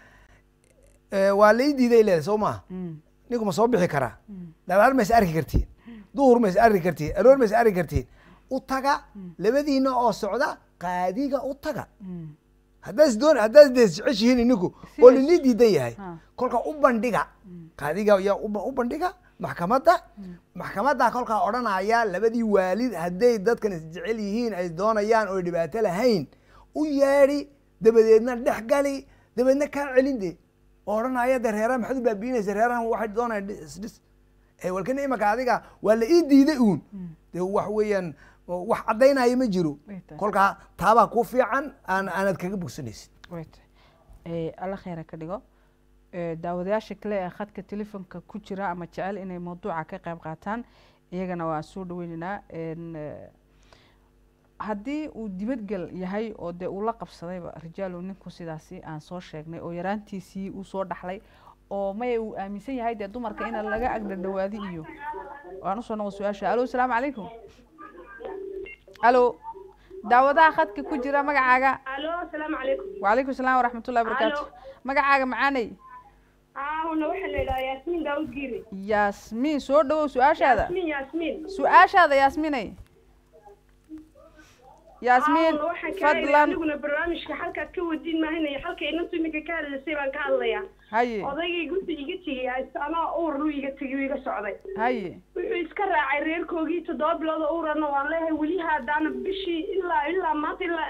eh, waa lai diiday leedahay soo maaha mm. ninku ma soo bixi karaa mm. dhalaan ma arki kartiin duhur ma arki kartiin aroor ma arki kartiin u taga labadiina oo socda qaadiga u taga haddaad dee jeceshihiin ininku oo linii diidan yahay ah. kolkaa u bandhiga qaadiga mm. ayaa u bandhiga maxkamadda mm. maxkamadda kolkaa odhanaya labadii waalid hadday dadkan isjecel yihiin ay doonayaan oo dhibaato lahayn u yeedhi dabadeedna dhex gali dabeedna kaa celinde oo odhanaya de reerahan maxaad u baabiinaysa reeraha waxay doonaya isdhis walkana imanka adiga waa la ii diiday uun mm. dee wax weeyaan wax caddaynaya ma jiro kolkaa taabaa ku fiican aanaad kaga bogsanaysid eh, alla khayra ka dhigo eh, daawadayaasha kale ee khadka telefoonka ku jira ama jecel inay mawduuca ka qeyb qaataan iyagana waa soo dhaweyneynaa eh, haddii uu dibadgal yahay oo dee uu la qabsadayba rijaalo ninku sidaasi aan soo sheegnay oo yaraantiisii uu soo dhaxlay oo maya uu aaminsan yahay dee dumarka in laga agdhadhawaadi iyo waan usoo noqo su-aasha alo asalaamu calaykum alo daawadaha khadka ku jira magacaaga alo asalaamu calaykum wacalaykum salaam waraxmatullahi wabarakaatu magacaaga macaanay ahna waxaa la yidhaha yaasmiin daawud giiri yaasmiin soo dhawow su-aashaada yaasmiin yaasmiin su-aashaada yaasmiinay yaasmiin ah, fadlan aniguna barnaamijka halkaad ka wadiin maahanayo halka inantu iminka ka hadlaysay baan ka hadlayaa haye odaygii gunta iga tegay anaa uurna iga tegay iga socday haye wuxuu iska raacay reerkoogii toddoba bilood uurana waan leeyahay weli haadaana bishii ilaa ilaa maanta ilaa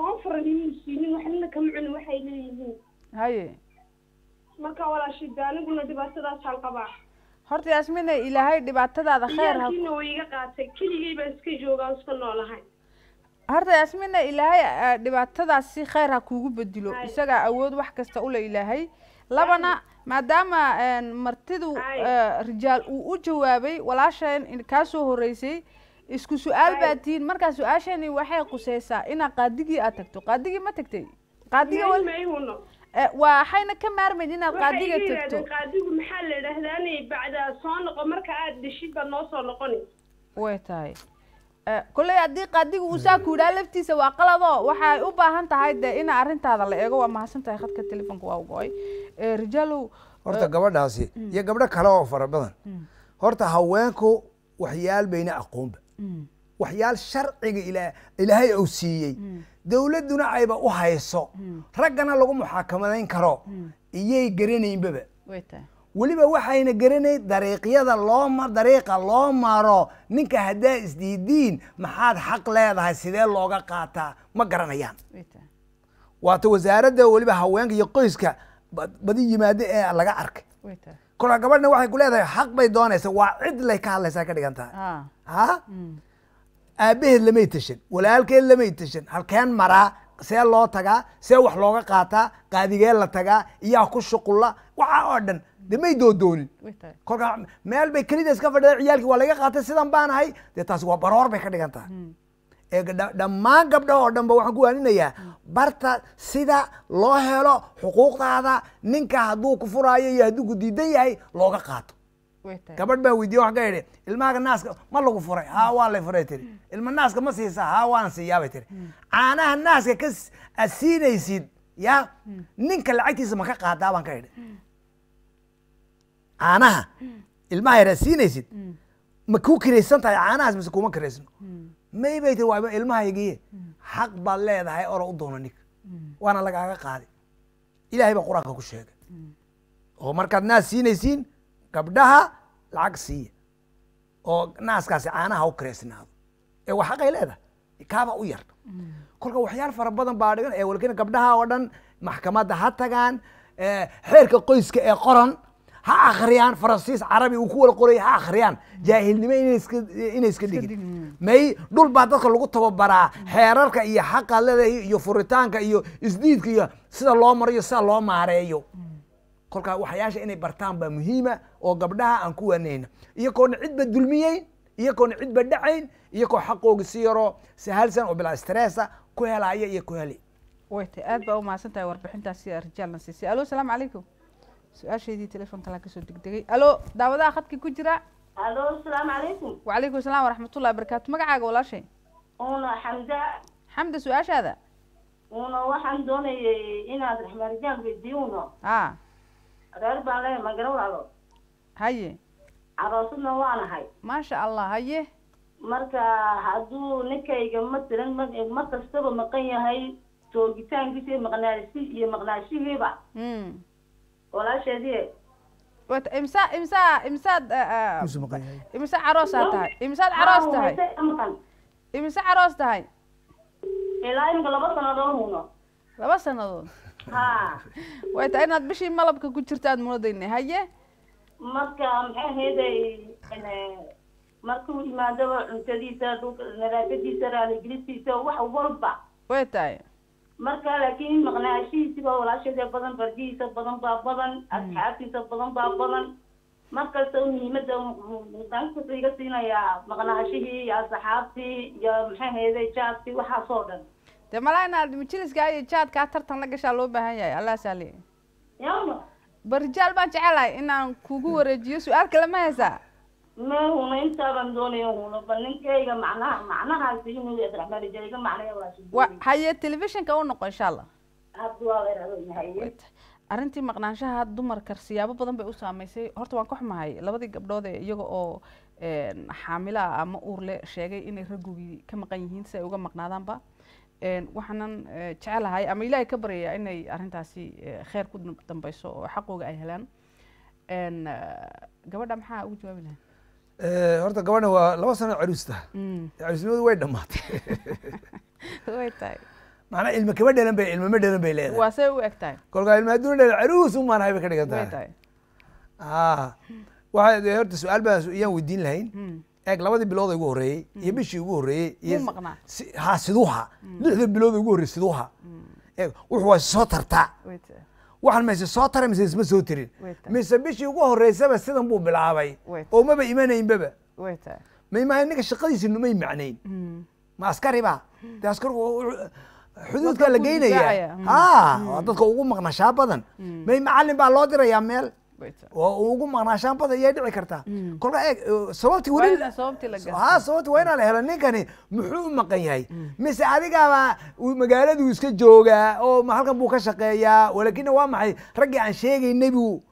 conferan inuu siinin waxnana kama cuni waxay leeyihiin haye marka walaashid aniguna dhibaatadaasaan qabaa horta yaasmina ilaahay dhibaatadaada kheyr way iga qaatay keligay baan iska joogaa iska noolahay horta yaasmina ilaahay ah, dhibaatadaasi kheyr ha kuugu bedilo isagaa awood wax kasta ule ilaahay labana maadaama martidu e, rijaal uu u jawaabay walaasheen kaasoo soo horeysay isku su-aal baa tihiin markaa su-aasheeni waxay quseysaa inaad qaadigii aad tagto qaadigii ma tagtay qaadiga waxayna e, ka maarmayn inaad qaadiga tagto qaadigu maxaa la idhaahdaani bacda soo noqo marka aada dhishid baad noo soo noqoni way tahay koley haddii qaadigu uu saa laftiisa waa qalado waxay u baahan tahay dee ina arintaada la eego waa mahadsantahay khadka telefonka waa ugo eh, rijaalow horta eh, gabadhaasi mm. iyo gabdho kale oo fara badan mm. horta haweenku waxyaal bayna aqoonba mm. waxyaal sharciga ilaa ilaahay uu siiyey dowladduna ayba u hayso raggana lagu muxaakamadayn karo iyay garanaynbaba weliba waxayna garanay dariiqyada loo dariiqa loo maro ninka haddaa isdiidiin maxaad xaq leedahay sidee looga qaataa ma garanayaan waata wasaaradda weliba haweenka iyo qoyska badi yimaado ee laga arkay kolka gabadhna waxay ku leedahay xaq bay doonaysa waa cid lay ka hadlaysaa ka dhigan tahay ah. ha mm. aabbaheed lamay tashan walaalkeed lamay tashan halkeen maraa see loo tagaa see wax looga qaataa qaadigee la tagaa iyaa ku shuqulla waxaa oo dhan de may doodoonin kolkaa meel bay kelida iska fadhida ciyaalkii waa laga qaatay sidan baan ahay dee taasi waa baroor bay ka dhigan tahay hmm. dhammaan gabdha oo dhan ba waxaan ku waaninayaa hmm. barta sida loo helo xuquuqdaada ninka hadduu ku furaayo iyo hadduu ku diidan yahay looga qaato gabadh baa weydiye wax ka idhi ilmaaga naaska ma lagu furay haa waa la furay tiri hmm. ilma naaska ma siisaa haa waan siiyaabay tiri caanaha naaska ka asiinaysid ya ninka lacagtiisa ma ka qaadaa baan ka idhi caanaha hmm. ilmaha yaraa siinaysid hmm. ma ku kiraysan tahay caanahaas mise kuma kiraysno hmm. maybay bay tiri waaba ilmaha xaq baad leedahay ora u doono nig waana lagaaga qaaday ilaahay baa qur-aanka ku sheegay oo markaad naas siinaysiin gabdhaha lacag siiya oo naaskaasi caanaha u kiraysnaado ee waa xaqay leedahay kaaba u yar kolka waxyaal fara badan baa dhigan ee walkina gabdhaha oo dhan maxkamadda ha tagaan xeerka qoyska ee qoran ha akriyaan faransiis carabi uu ku wada qoray ha akhriyaan jaahilnimo inay iska digin may dhul baa dadka lagu tababaraa xeerarka iyo xaqa leedahay iyo furitaanka iyo isdiidka iyo sida loo marayo sida loo maareeyo kolkaa waxyaasha inay bartaan baa muhiima oo gabdhaha aan ku wanayna iyagoona cidba dulmiyeyn iyagoona cidba dhacayn iyagoo xaqoogi si yaro sahalsan oo bilaa stressa ah ku helaaya iyo ku heli wayta aad baa umahadsantahay warbixintaas si rijaalna siisay alo asalaamu calaykum su-aasheedii telefoonkalaan kasoo degdegay alo daawadaha khadka ku jira alo asalaamu calaykum wacalaykum asalaam waraxmatullahi barakaatu magacaaga walaashay una xamda xamda su-aashaada una waxaan doonayay inaad raxmaarijaal weydiiyuno a ah. reer baan magaro magarawalo haye caroosadna waanahay maasha allah haye marka hadduu ninkayga ma tiran ma mar kastaba maqan yahay toogitaankiisa iyo maqnaasi iyo maqnaashihiiba hmm walaasheedie wt ah, ah, caroos tahay imise caroos tahay laba sanadood muno way tahay inaad bishii malabka ku jirta aad munadeynay haye marka maxay hayday markuu yimaadaba cuntadiisa nadaafadiisa raaligelistiisa wax walba way tahay marka laakiin maqnaashihiisiba walaasheeda badan fardihiisa badan baa badan mm. asxaabtiisa badan baa badan markasta muhiimada mudaankusa iga siinayaa maqnaashihii iyo asxaabtii iyo maxaheede jaadkii waxaas oo dhan dee malaa inaad majliska iyo jaadkaa tartan la gashaa loo baahan yahay allah saaliye yama barijaal baan jecelahay inaan kugu wareejiyo su-aal kale ma haysaa ma huna intaabaan doonaya huna bal ninkayga macnaha macnahaas yimid abdiraxmaanijaiga macnaya waa haye telefishinka u noqo insha allah arrintii maqnaanshaha dumarka siyaabo badan bay u saameysay horta waan ka xumahay labadii gabdhoode iyaga oo xaamilo ama uurle sheegay inay raggugii ka maqan yihiin si ay uga maqnaadaanba waxaanan jecelahay ama ilaahay ka baryaya inay arrintaasi kheyr ku dambayso oo xaqooga ay helaan gabadha maxaa ugu jawaabi lahay Eh, horta gabadha waa laba sano caruusta mm. caruusnimadu way dhamaatay way tahay macnaa ilma kaba dhelan bay ilmama dhelan bay leedahay waa say u eg kolkaa ilma hadduna dhelan caruus umaan hay bay ka dhigan tahay a ah. waxaa horta su-aal baas iyaan weydiin lahayn mm. eeg labadii bilooda ugu horreeyey mm. iyo bishii ugu horreeyey iyo ha siduuha lixda bilood ugu horreyey siduuha eeg wuxu waa soo tartaa waxaan mayse soo taray mise isma soo tirin mise bishii ugu horeysaba sidan buu bilaabay oo maba imanaynbaba mma ninka shaqadiisi numay macnayn hmm. ma askari ba hmm. de askarigu xuduudkaa la geynaya hmm. dadka ugu maqnashaa badan may macalin baa loo dirayaa meel oo ugu maqnaashaan badan iyay dhici kartaa hmm. kolka eeg eh, eh, sababti weli ha sababti waa inaan la helo ninkani muxuu u maqan yahay hmm. mise adigaaba magaaladuu iska joogaa oo halkan buu ka shaqeeyaa walakinna waa maxay raggii aan sheegaynay buu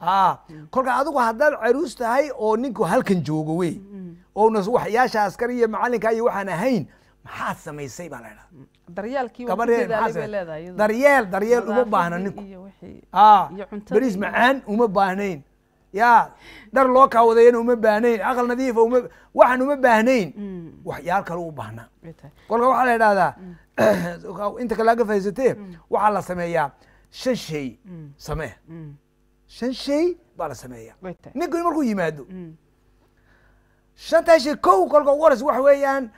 a kolka adigu haddaad caruus tahay oo ninku halkan joogo wey hmm. oona waxyaasha askari iyo macalinka iyo waxaan ahayn maxaad samaysay baa la idhaha daryeel daryeel uma baahna ninku a macaan uma baahnayn ya dhar loo kaawadayana uma baahnayn aqal nadiifa ah uma waxaan uma baahnayn mm. waxyaal kale u baahnaa kolka waxaa la idhahdaa mm. inta kalaaga fahaysatee mm. waxaa la sameeyaa shan shay samee shan shay baa la sameeyaa ninkani markuu yimaado shantaa shay kow kolka ugu horeysa waxa weeyaan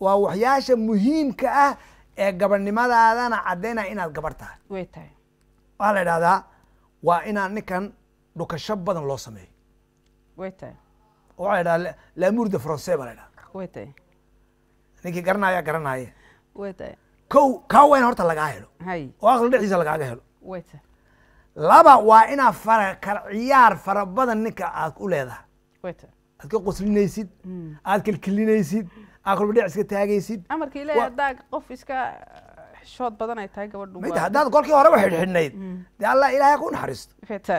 waa waxyaasha muhiimka ah ee gabarhnimadaadana caddaynaya inaad gabar tahay waxaa la idhahdaa waa inaan ninkan dhukasho badan loo sameeyo waxaa la idhahdaa lamour de francais baa la idhahda ninkii garanaya garanaye ko kaa waa in horta lagaa helo oo aqli dhexdiisa lagaaga helo laba waa inaa fara ciyaar fara badan ninka aad u leedahay aad ka qoslinaysid hmm. aad kelkelinaysid aakhiru dhinac iska taagaysid amarka ilaahay haddaa qof iska xishood badan ay tahay gabadhu mid haddaad kolkii horeba xidhxidhnayd dee allah ilaahay ku naxariisto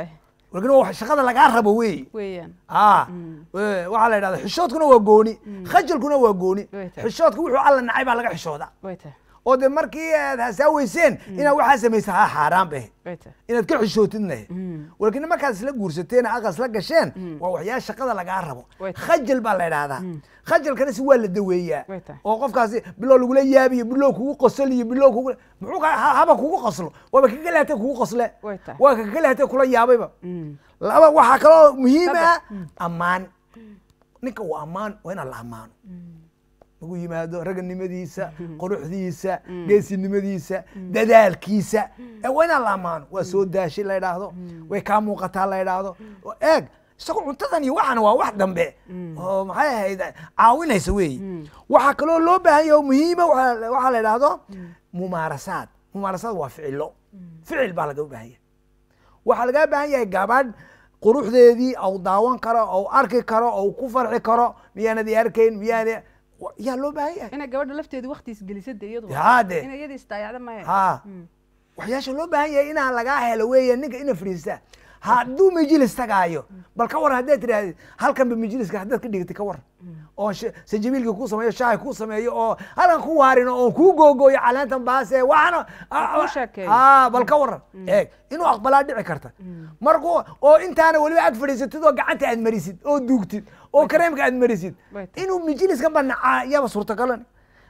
walkin waa shaqada lagaa rabo wey weeyaan aa waxaa la yidhahda xishoodkuna waa gooni khajalkuna waa gooni xishoodka wuxuu alla nacay baa laga xishooda way tahay oo de markii aad hasaaweyseen mm. inaad waxaa samaysa ha ah, xaaraan eh. beh inaad ka xushootidnah eh. mm. walkina markaad isla guursateen aq isla gasheen mm. waa waxyaala shaqada lagaa rabo khajal baa la idhahdaa khajalkana si waa la daweeyaa oo qofkaasi bilow lagula yaabiyo bilow kugu qosol iyo bilow kugu muxuu haba kugu qoslo waaba kakalahate kugu qosle waa kakalahate kula yaabayba laba waxaa kaloo muhiim ah ammaan ninka uu ammaan waa inaan la ammaano lagu yimaado raganimadiisa hmm. quruxdiisa hmm. geesinimadiisa hmm. dadaalkiisa waa inaan la waa soo daashi la idhaahdo way kaa muuqataa la idhaahdo eeg isagoo cuntadan iyo waxaan waa wax dambe oo maxay ahayd caawinaysa weeye waxaa kaloo loo baahan yahay oo muhiima waxaa la idhaahdo mumaarasaad mumaarasaad waa ficillo ficil baa laga baahan yahay waxaa lagaa baahan yahay gabadh quruxdeedii au daawan karo ou arki karo au ku farxi karo miyaanadi arkayn miyaana yaa loo baahan yahay inay gabadha lafteedu waktiis gelisada iyadde in iyada istaayacda maya ha waxyaasha loo baahan yahay inaan lagaa helo weeye ninka ina fadhiistaa hadduu majlis tagaayo bal ka war haddaad tidhahdid halkanba majliska haddaad ka dhigatay ka war oon sajabiilka ku sameeyo shahay ku sameeyo oo halkan ku waarino oon kuu googooyo caleenta baase waxna ah, ah, ah, bal ka mm. waran mm. eeg inuu aqbalaa dhici karta mm. markuu oo intaana weliba aad fadhiisatid oo gacanta aad marisid oo duugtid oo kareemka aad marisid inuu mijliskan banacaa yaba suurtagalan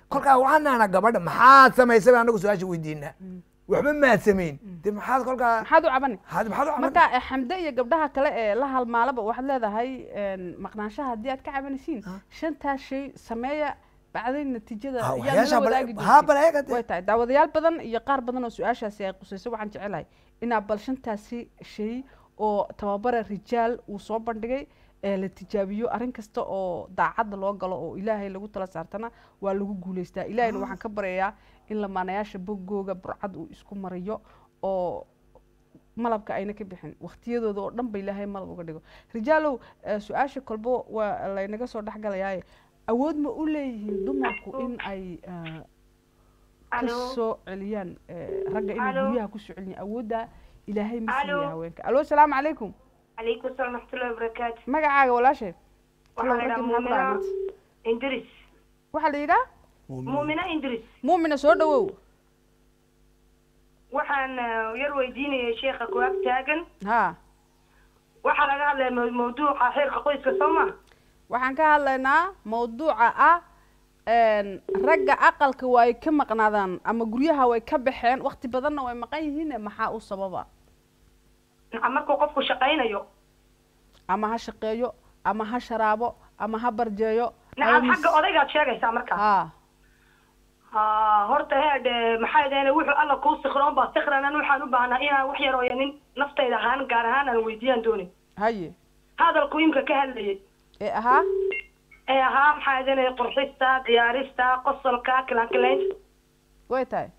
kolkaa waxaan gabadha maxaad samaysay baan anagu su-aasha weydiinaa waxba maad samayn de maxaad kolkaa maxaad u cabanay maxaad marka eh, xamde iyo gabdhaha kale ee la halmaalaba waxaad leedahay maqnaanshaha haddii aad ka cabanaysiin shantaa shay sameeya bacday natiijada ah, way tahay daawadayaal badan iyo qaar badan oo su-aashaasi ay qusayso waxaan jecelahay inaa bal shantaasi shay oo tababara rijaal uu soo bandhigay ee la tijaabiyo arrin kasta oo daacadda loo galo oo ilaahay lagu tala saartana waa lagu guulaystaa ilaahayna ah. waxaan ka baryayaa in lamaanayaasha bogooga burcad uu isku mariyo oo malabka ayna ka bixin waktiyadooda oo dhan ba ilaahay malab uga dhigo rijaalow eh, su-aasha kolbo waa laynaga soo dhexgalayaaye awood ma u leeyihiin dumarku in ay eh, kasoo celiyaan eh, ragga inay guryaha kusoo celiyan awooddaa ilaahay ma siiya haweenka alo asalaamu calaykum calaykum salam raxmatullahi wabarakaatu magacaaga walaashe waxaa la yidhaa mumina soo dhawow waxaan uh, yar weydiinaya sheekha ku ag taagan ha waxaa laga hadlaya mawduuca xeerka qoyska soo waxaan ka hadlaynaa mawduuca ah ragga aqalka waa ay ka maqnaadaan ama guryaha way ka baxeen waqti badanna way maqan yihiine maxaa u sababa markuu qofku shaqaynayo ama ha shaqeeyo ama ha sharaabo ama ha barjeeyo nacam xagga odaygaad sheegaysaa markaa horta maxaa daheen wuxuu alla kuu sikroon baa sikran waxaan u baahnaa inaan wax yarooya nin naftayda ahaan gaar ahaan aan weydiiyaan dooni haye hadalku imka ka hadlayay ee ahaa ee ahaa maxaa daheen qurxista diyaarista qosolka kilaankilaynta way tahay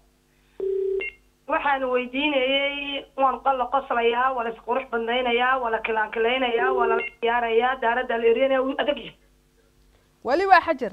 waxaan weydiinayay waan la qoslayaa waa la isqurux badnaynayaa waa la kilaankileynayaa waa daaradda la eryanaya adag weli waa xajar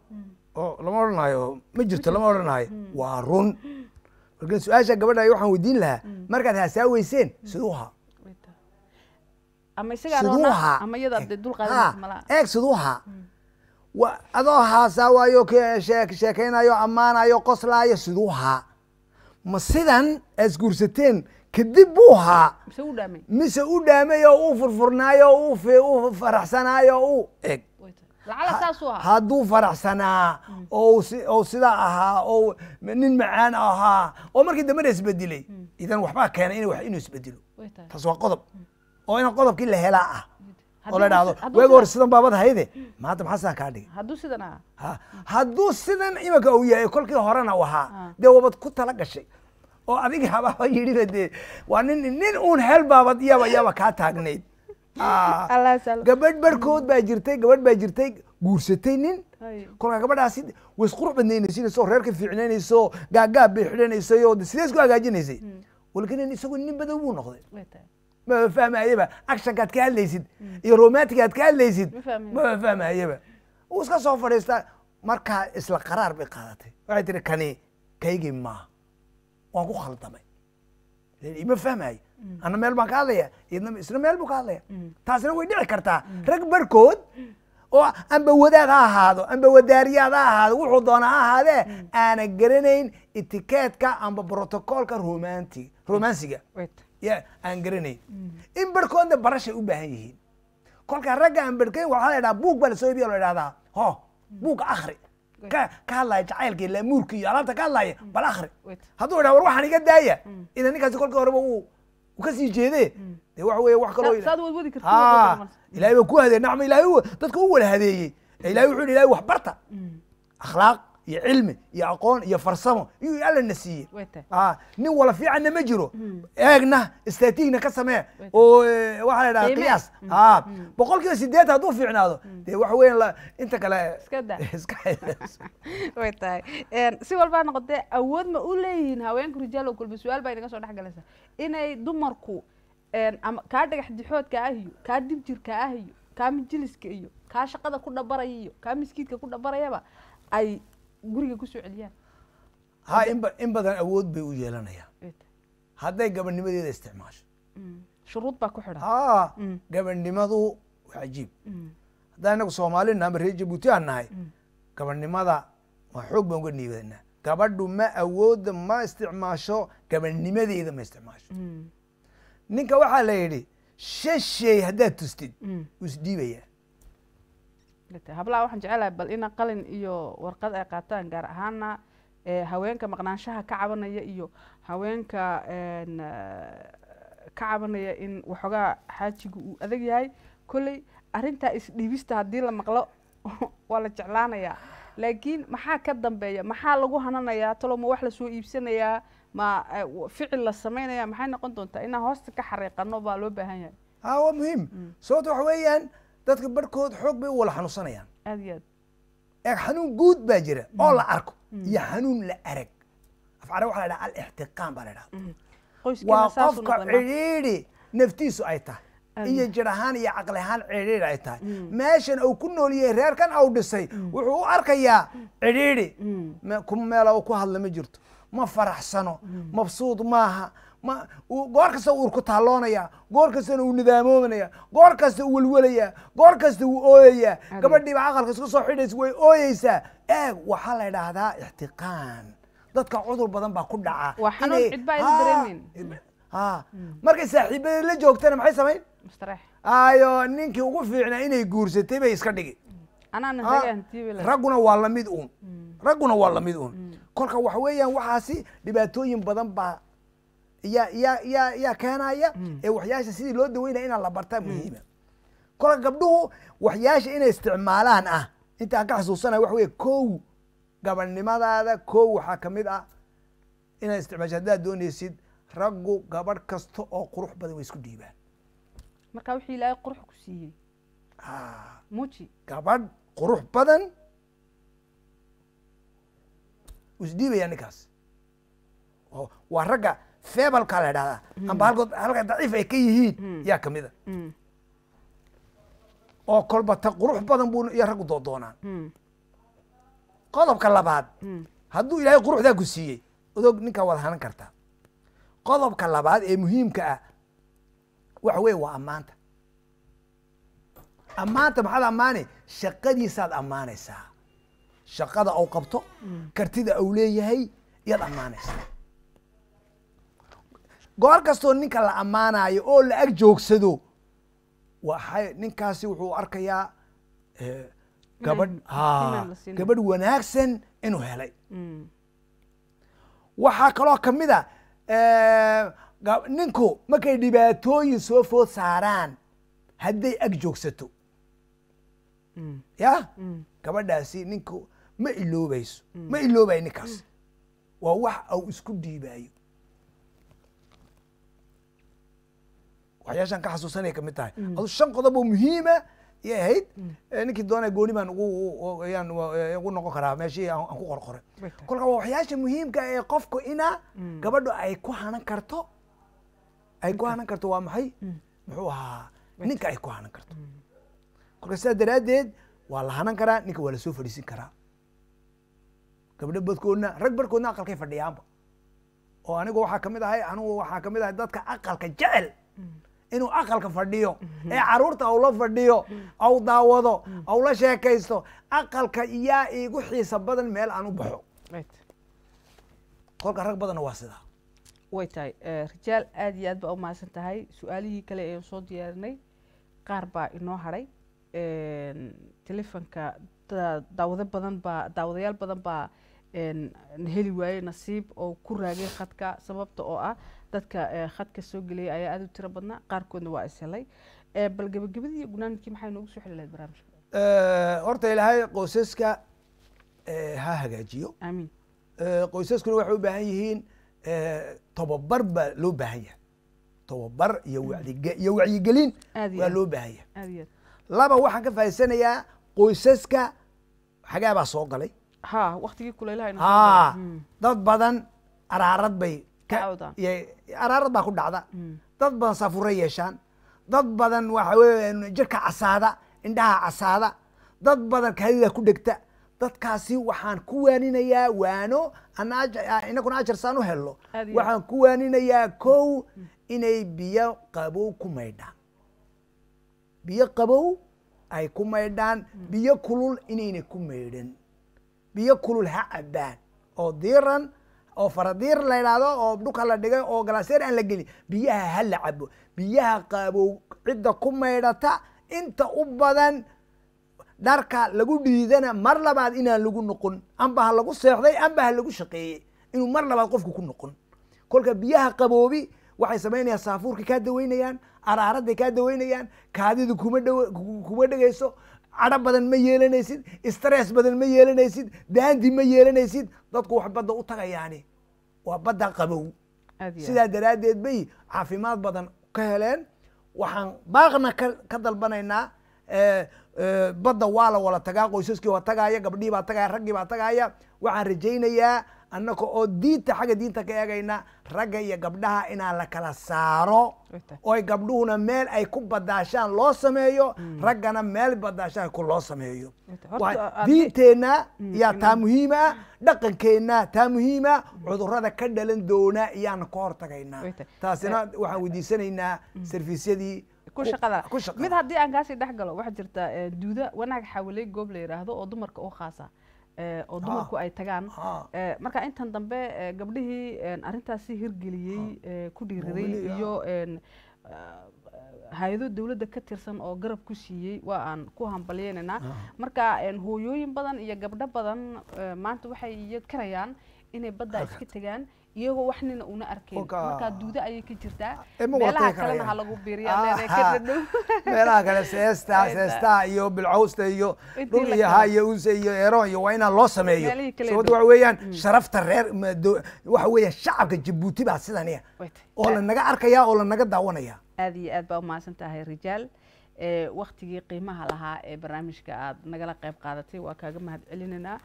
oo lama odhanaayo ma jirto lama odhanayo hmm. waa run marka su-aasha gabadha waxaan weydiin lahaa hmm. markaad haasaa weyseen siduu ahaa eeg siduu ahaa adoo haasaa waayo sheekaynayo ammaanayo qoslaayo siduu ahaa ma sidan aad isguursateen kadib buu ahaa mise u dhaamay oo uu furfurnaayo u faraxsanaayo u eg hadduu faraxsanaa mm. oo sidaa ahaa oo nin macaan ahaa oo markii dambena isbedilay mm. idan waxbaa keena inuu isbedilo taas waa qodob oo mm. ina qodobkii la helaa ah oo la dhahdo weega hore sidan baabad hayde maanta maxaa sidan kaa dhigay hadduu sidan imanka uu yahay kolkii horena u ahaa ah. dee wabad ku tala gashay oo adiga habaaba yidhiba dee waa nin nin uun hel baabad yaaba yaaba kaa taagnayd Ah, gabadh barkood baa jirtay gabadh baa jirtay guursatay nin kolkaa gabadhaasi qurux badnaynaysinayso reerka fiicnaynayso gaagaab bay xidhanaysayo sidee isku hagaajinaysay hmm. walkinin isagu nin badan buu noqday maba fahmayaba actionkaad ka hadlaysid hmm. iyo romantigaad ka hadlaysid maba fahmayaba wuu iska soo fadhiistaa markaa isla qaraar bay qaadatay waxay tihi kani kaygii maaha waan ku khaldamay ima fahmaayo mm. ana meel mm. e mm. baan e ka hadlaya iyadna isna meel buu ka hadlaya taasina way dhici kartaa rag barkood oo amba wadaad ha ahaado amba wadaariyaad ha ahaado wuxuu doonaa ha ahaadee aana garanayn itikeedka amba brotocolka romanti romansiga ya aan garanayn in barhkoodna barashay u baahan yihiin kolkaa ragga aan e barhkayn waxaa la yidhaha buug baa lasoo ibiya la idhahdaa ho buug akhri ka hadlaya jacaylka iyo laamuurka iyo alaabta ka hadlaya mm. bal akri hadduu idhaa war waxaan iga daaya mm. ina ninkaasi kolka horeba uu kasii jeede mm. de waxa weeye wax kaloo ilahay baa ku hadee nacma ilahay dadka u wada hadeeyey ilahay wuxuu ihi ilahay wax barta akhlaaq iyo cilmi iyo aqoon iyo farsamo iyuu alla na siiyey ah, nin wala fiicanna ma jiro hmm. eegna istaatiigna ka samee oo eh, waxaa la yidhaha qiyaas hmm. Ah, hmm. boqol kiiba sideetan hadduu fiicnaado dee wax weyan inta kale eh, way tahay si walbaa noqotee awood ma u leeyihiin haweenka rijaal oo kulba su-aal baa inaga soo dhex galaysa inay dumarku ama kaa dhagax dixoodka ah iyo kaa dibjirka ah iyo kaa majiliska iyo kaa shaqada ku dhabaraya iyo kaa miskiidka ku dhabarayaba ay guriga kusoo celiyaan ha inba in badan awood bay u yeelanayaan hadday gabadhnimadeeda isticmaasho mm. shuruud baa ku xidhan ha mm. gabadhnimadu waa cajiib mm. haddaa inagu soomaali naha ama reer jabuuti aan nahay gabadhnimada waa xoog baan uga niibanaa gabadhu ma awoodda ma isticmaasho gabadhnimadeeda ma isticmaasho ninka waxaa la yidhi shan haddaad tustid wuu isdhiibayaa hablaha waxaan jecelahay bal ina qalin iyo warqad ay qaataan gaar ahaana eh, haweenka maqnaanshaha ka cabanaya iyo haweenka eh, ka cabanaya in waxoogaa xaajigu uu adag yahay kolley arrintaa isdhiibista haddii la maqlo waa la jeclaanayaa laakiin maxaa ka dambeeya maxaa lagu hananayaa talo ma wax lasoo iibsanayaa ma eh, ficil la samaynayaa maxay noqon doontaa inaan hoosta ka xariiqano baa loo baahan yahay ha ah, waa muhiim mm. sababto waxa weeyaan dadka barhkood xoog bay u wala xanuunsanayaan aad xanuun guud baa jira mm. oo la arko mm. iyo xanuun la arag afcarab waxa la dhaha alixtiqaam baa la dhaha mm. waa qofka cidhiidhi naftiisu ay tahay iyo jir ahaan iyo caqli ahaan cidhiidhi ay tahay meeshan uu ku nool nooliyey reerkan au dhisay wuxuu u arkayaa cidhiidhi meela ku hadla ma jirto ma faraxsano mabsuud maaha ma goor kasta uu urku taalloonaya goor kastana uu nidaamoomanaya goor kasta uu welwelayaa goor kasta uu ooyayaa gabadhiiba aqalka isku soo xidhaysa way ooyeysaa eeg waxaa la dhaahdaa ixtiqaan dadka cudur badan baa ku dhaca hmm. markay saaxiibada la joogtana maxay samayn ayo ninkii ugu fiicnaa inay guursatay bay iska dhigi ragguna waa lamid uun hmm. ragguna waa lamid uun hmm. kolka waxa weeyaan waxaasi dhibaatooyin badan baa ya ya ya yaa keenaya hmm. ee waxyaasha sidii loo daweynaya inaan la bartaa muhiima kola gabdhuhu waxyaasha inay isticmaalaan ah intaan ka xasuusanaya waxa weye kow gabadhnimadaada kow waxaa ka mid ah inaad isticmaasho haddaad doonaysid raggu gabadh kasta oo qurux badan way isku dhiibaan markaa wuxuu ilaahay qurux ku siiyey muji gabadh qurux badan wuu isdhiibayaa ninkaas waa ragga febalkaa la idhahdaa amba halkood halka daciif ay ka yihiin hmm. yaa kamida hmm. oo kolbata qurux badan buu iyo raggu doodoonaa hmm. qodobka labaad hadduu ilaahay quruxdaa ku siiyey odoog ninkaa waad hanan kartaa qodobka labaad ee muhiimka ah waxa weeye waa ammaanta ammaanta maxaad ammaane shaqadiisaad ammaanaysaa shaqada ou qabto kartida ou leeyahay yaad ammaanaysaa goor kastoo ninka la ammaanayo oo la ag joogsado waxay ninkaasi wuxuu arkayaa eh, gabadh ha gabadh wanaagsan inuu helay mm. waxaa kaloo ka mid ah, eh, a ninku markay dhibaatooyin soo food saaraan hadday ag joogsato mm. ya mm. gabadhaasi ninku ma iloobayso ma iloobayo ninkaas waa wax uu isku dhiibaayo waxyaashaan ka xasuusanay kamid tahay mm. adu shan qodob oo muhiima ah yay ahayd mm. ninkii doona gooni baan ugu noqon karaa meeshii aan ku qorqoray kolka waa waxyaasha muhiimka ah ee qofku inaa mm. gabadho ay ku hanan karto ay ku hanan karto waa maxay muxuu ahaa ninka ay ku hanan karto kolka sidaas daraaddeed waa la hanan karaa ninka waa lasoo fadhiisin karaa gabdho badkoodna rag barkoodna aqalkay fadhiyaanba oo anigu waxaa kamid ahay anigu waxaa kamid ahay dadka aqalka jecel inuu aqalka fadhiyo ee caruurta awla fadhiyo aw daawado awla sheekaysto aqalka iyaa iigu xiisa badan meel aan u baxo kolka rag badanna waa sidaa way tahay eh, rijaal aada iyo aad baa umahadsan tahay su-aalihii kale ean soo diyaarinay qaar baa inoo hadhay telefonka daawado badan baa daawadayaal badan baa heli waayey nasiib oo ku raagay khadka sababta oo ah dadka eh, khadka soo geliyay ayaa aada u tiro badnaa qaarkoodna waa is helay eh, bal gabagabadii gunaamidkii maxay noogu soo xili lahayd barnaamijka eh, horta ilaahay qoysaska ha hagaajiyo aamiin qoysaskuna waxay u baahan yihiin tobabar baa loo baahan yahay tobabar iyo wacdige iyo wacyigelin waa loo baahan yahay laba waxaan ka faa'iidsanayaa qoysaska xagaa baa soo galay ha waqtigii kulaylaha hmm. dad badan araarad bay araarad baa ku dhacda hmm. dad badan saafure yeeshaan dad badan waxa jirka casaada indhaha casaada dad badan kaadida ku dhegta dadkaasi waxaan ku waaninayaa waano inaguna ajarsaan u helno waxaan ku waaninayaa kow inay biyo qabow ku maydhaan biyo qabow ay ku maydhaan hmm. biyo kulul inayna ku maydhan biyo kulul ha cabbaan oo diiran oo faradiir la yidhaahdo oo dhuka la dhigay oo galaaseer aan la gelin biyaha ha la cabo biyaha qaabow cidda ku maydhata inta u badan dharka lagu dhiidana mar labaad inaan lagu noqon amba ha lagu seexday amba ha lagu shaqeeyey inuu mar labaad qofku ku noqon kolka biyaha qaboobi waxay samaynayaan saafuurka kaa daweynayaan araaraday kaa daweynayaan kaadidu kuma dh kuma dhegayso cadho badan ma yeelanaysid stress badan ma yeelanaysid daandi ma yeelanaysid dadku wax badda u tagayaani waa badda qabow sidaa daraaddeed bay caafimaad badan ka heleen waxaan baaqna ka ka dalbanaynaa eh, eh, badda waa la wala tagaa qoysaskii waa tagaaya gabdhihii baa tagaya raggii baa tagaya waxaan rajaynayaa annaka oo diinta xagga diinta ka eegayna ragga iyo gabdhaha inaan la kala saaro oy gabdhuhuna meel ay ku badaashaan loo sameeyo mm. raggana meel badaashaan ku loo sameeyo ah, diinteenna yaa mm, taa muhiima dhaqankeenna taa muhiima mm. cudurada ka dhalan doona iyaana ka hortagaynaa taasina eh, waxaan eh, weydiisanaynaa sarfiisyadii mid haddii aan kaasii dhex galo waxaa jirta eh, duuda wanaag xawiley goob la yidhaahdo oo dumarka u khaasa Eh, oo dumarku ay tagaan eh, marka intan dambe eh, gabdhihii arintaasi hirgeliyey ku dhiiriray iyo ah. hay-ado dowladda ka tirsan oo garab ku siiyey waa aan ku hambalyeynayna marka hooyooyin badan iyo gabdho badan maanta waxay iyad karayaan inay badda iska tegaan iyagoo wax nina una arkeen markaa duuda ayay ka jirtaa ah, meelaha kalena ha lagu biiriyameelaha kale seesta seestaha iyo bilcawsta iyo dhul iyo ha iyo unse iyo eroon iyo waa inaan loo sameeyo sababta waxa weeyaan mm. sharafta reer waxa weeyaan shacabka jabuuti baa sidaniya oo lanaga arkayaa oo lanaga daawanaya aad iyo aad baa umahadsan tahay rijaal waktigii qiimaha lahaa ee barnaamijka aad nagala qeyb qaadatay waa kaaga mahad celinaynaa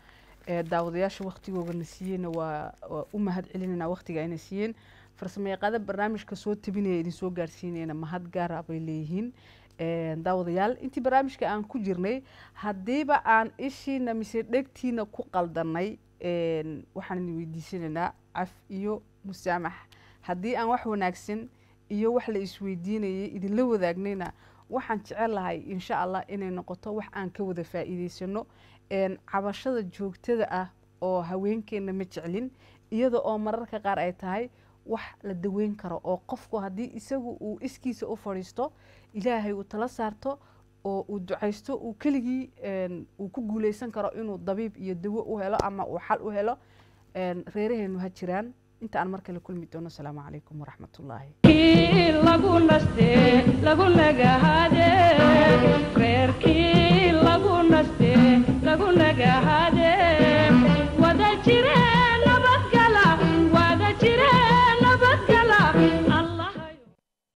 daawadayaasha waktigooga na siiyeyna waa u mahad celinayna waktiga ayna siiyeen farsamo yaqaada barnaamijka soo tabinaya idin soo gaarsiinayna mahad gaara ah bay leeyihiin daawadayaal intii barnaamijka aan ku jirnay haddiiba aan ishiina mise dhegtiina ku qaldanay waxaan idin weydiisanaynaa caf iyo musaamax haddii aan wax wanaagsan iyo wax la isweydiinayay idinla wadaagnayna waxaan jecel lahay insha allah inay noqoto wax aan ka wada faa'iidaysano cabashada joogtada ah oo haweenkeena ma jeclin iyada oo mararka qaar ay tahay wax la daweyn karo oo qofku haddii isagu uu iskiisa u fadhiisto ilaahay uu tala saarto oo uu ducaysto uu keligii uu ku guuleysan karo inuu dabiib iyo dawo u helo ama uu xal u helo reeraheenu ha jiraan inta aan mar kale kulmi doono asalaamu calaykum waraxmat ullaahi naste lagu nagahade wada jire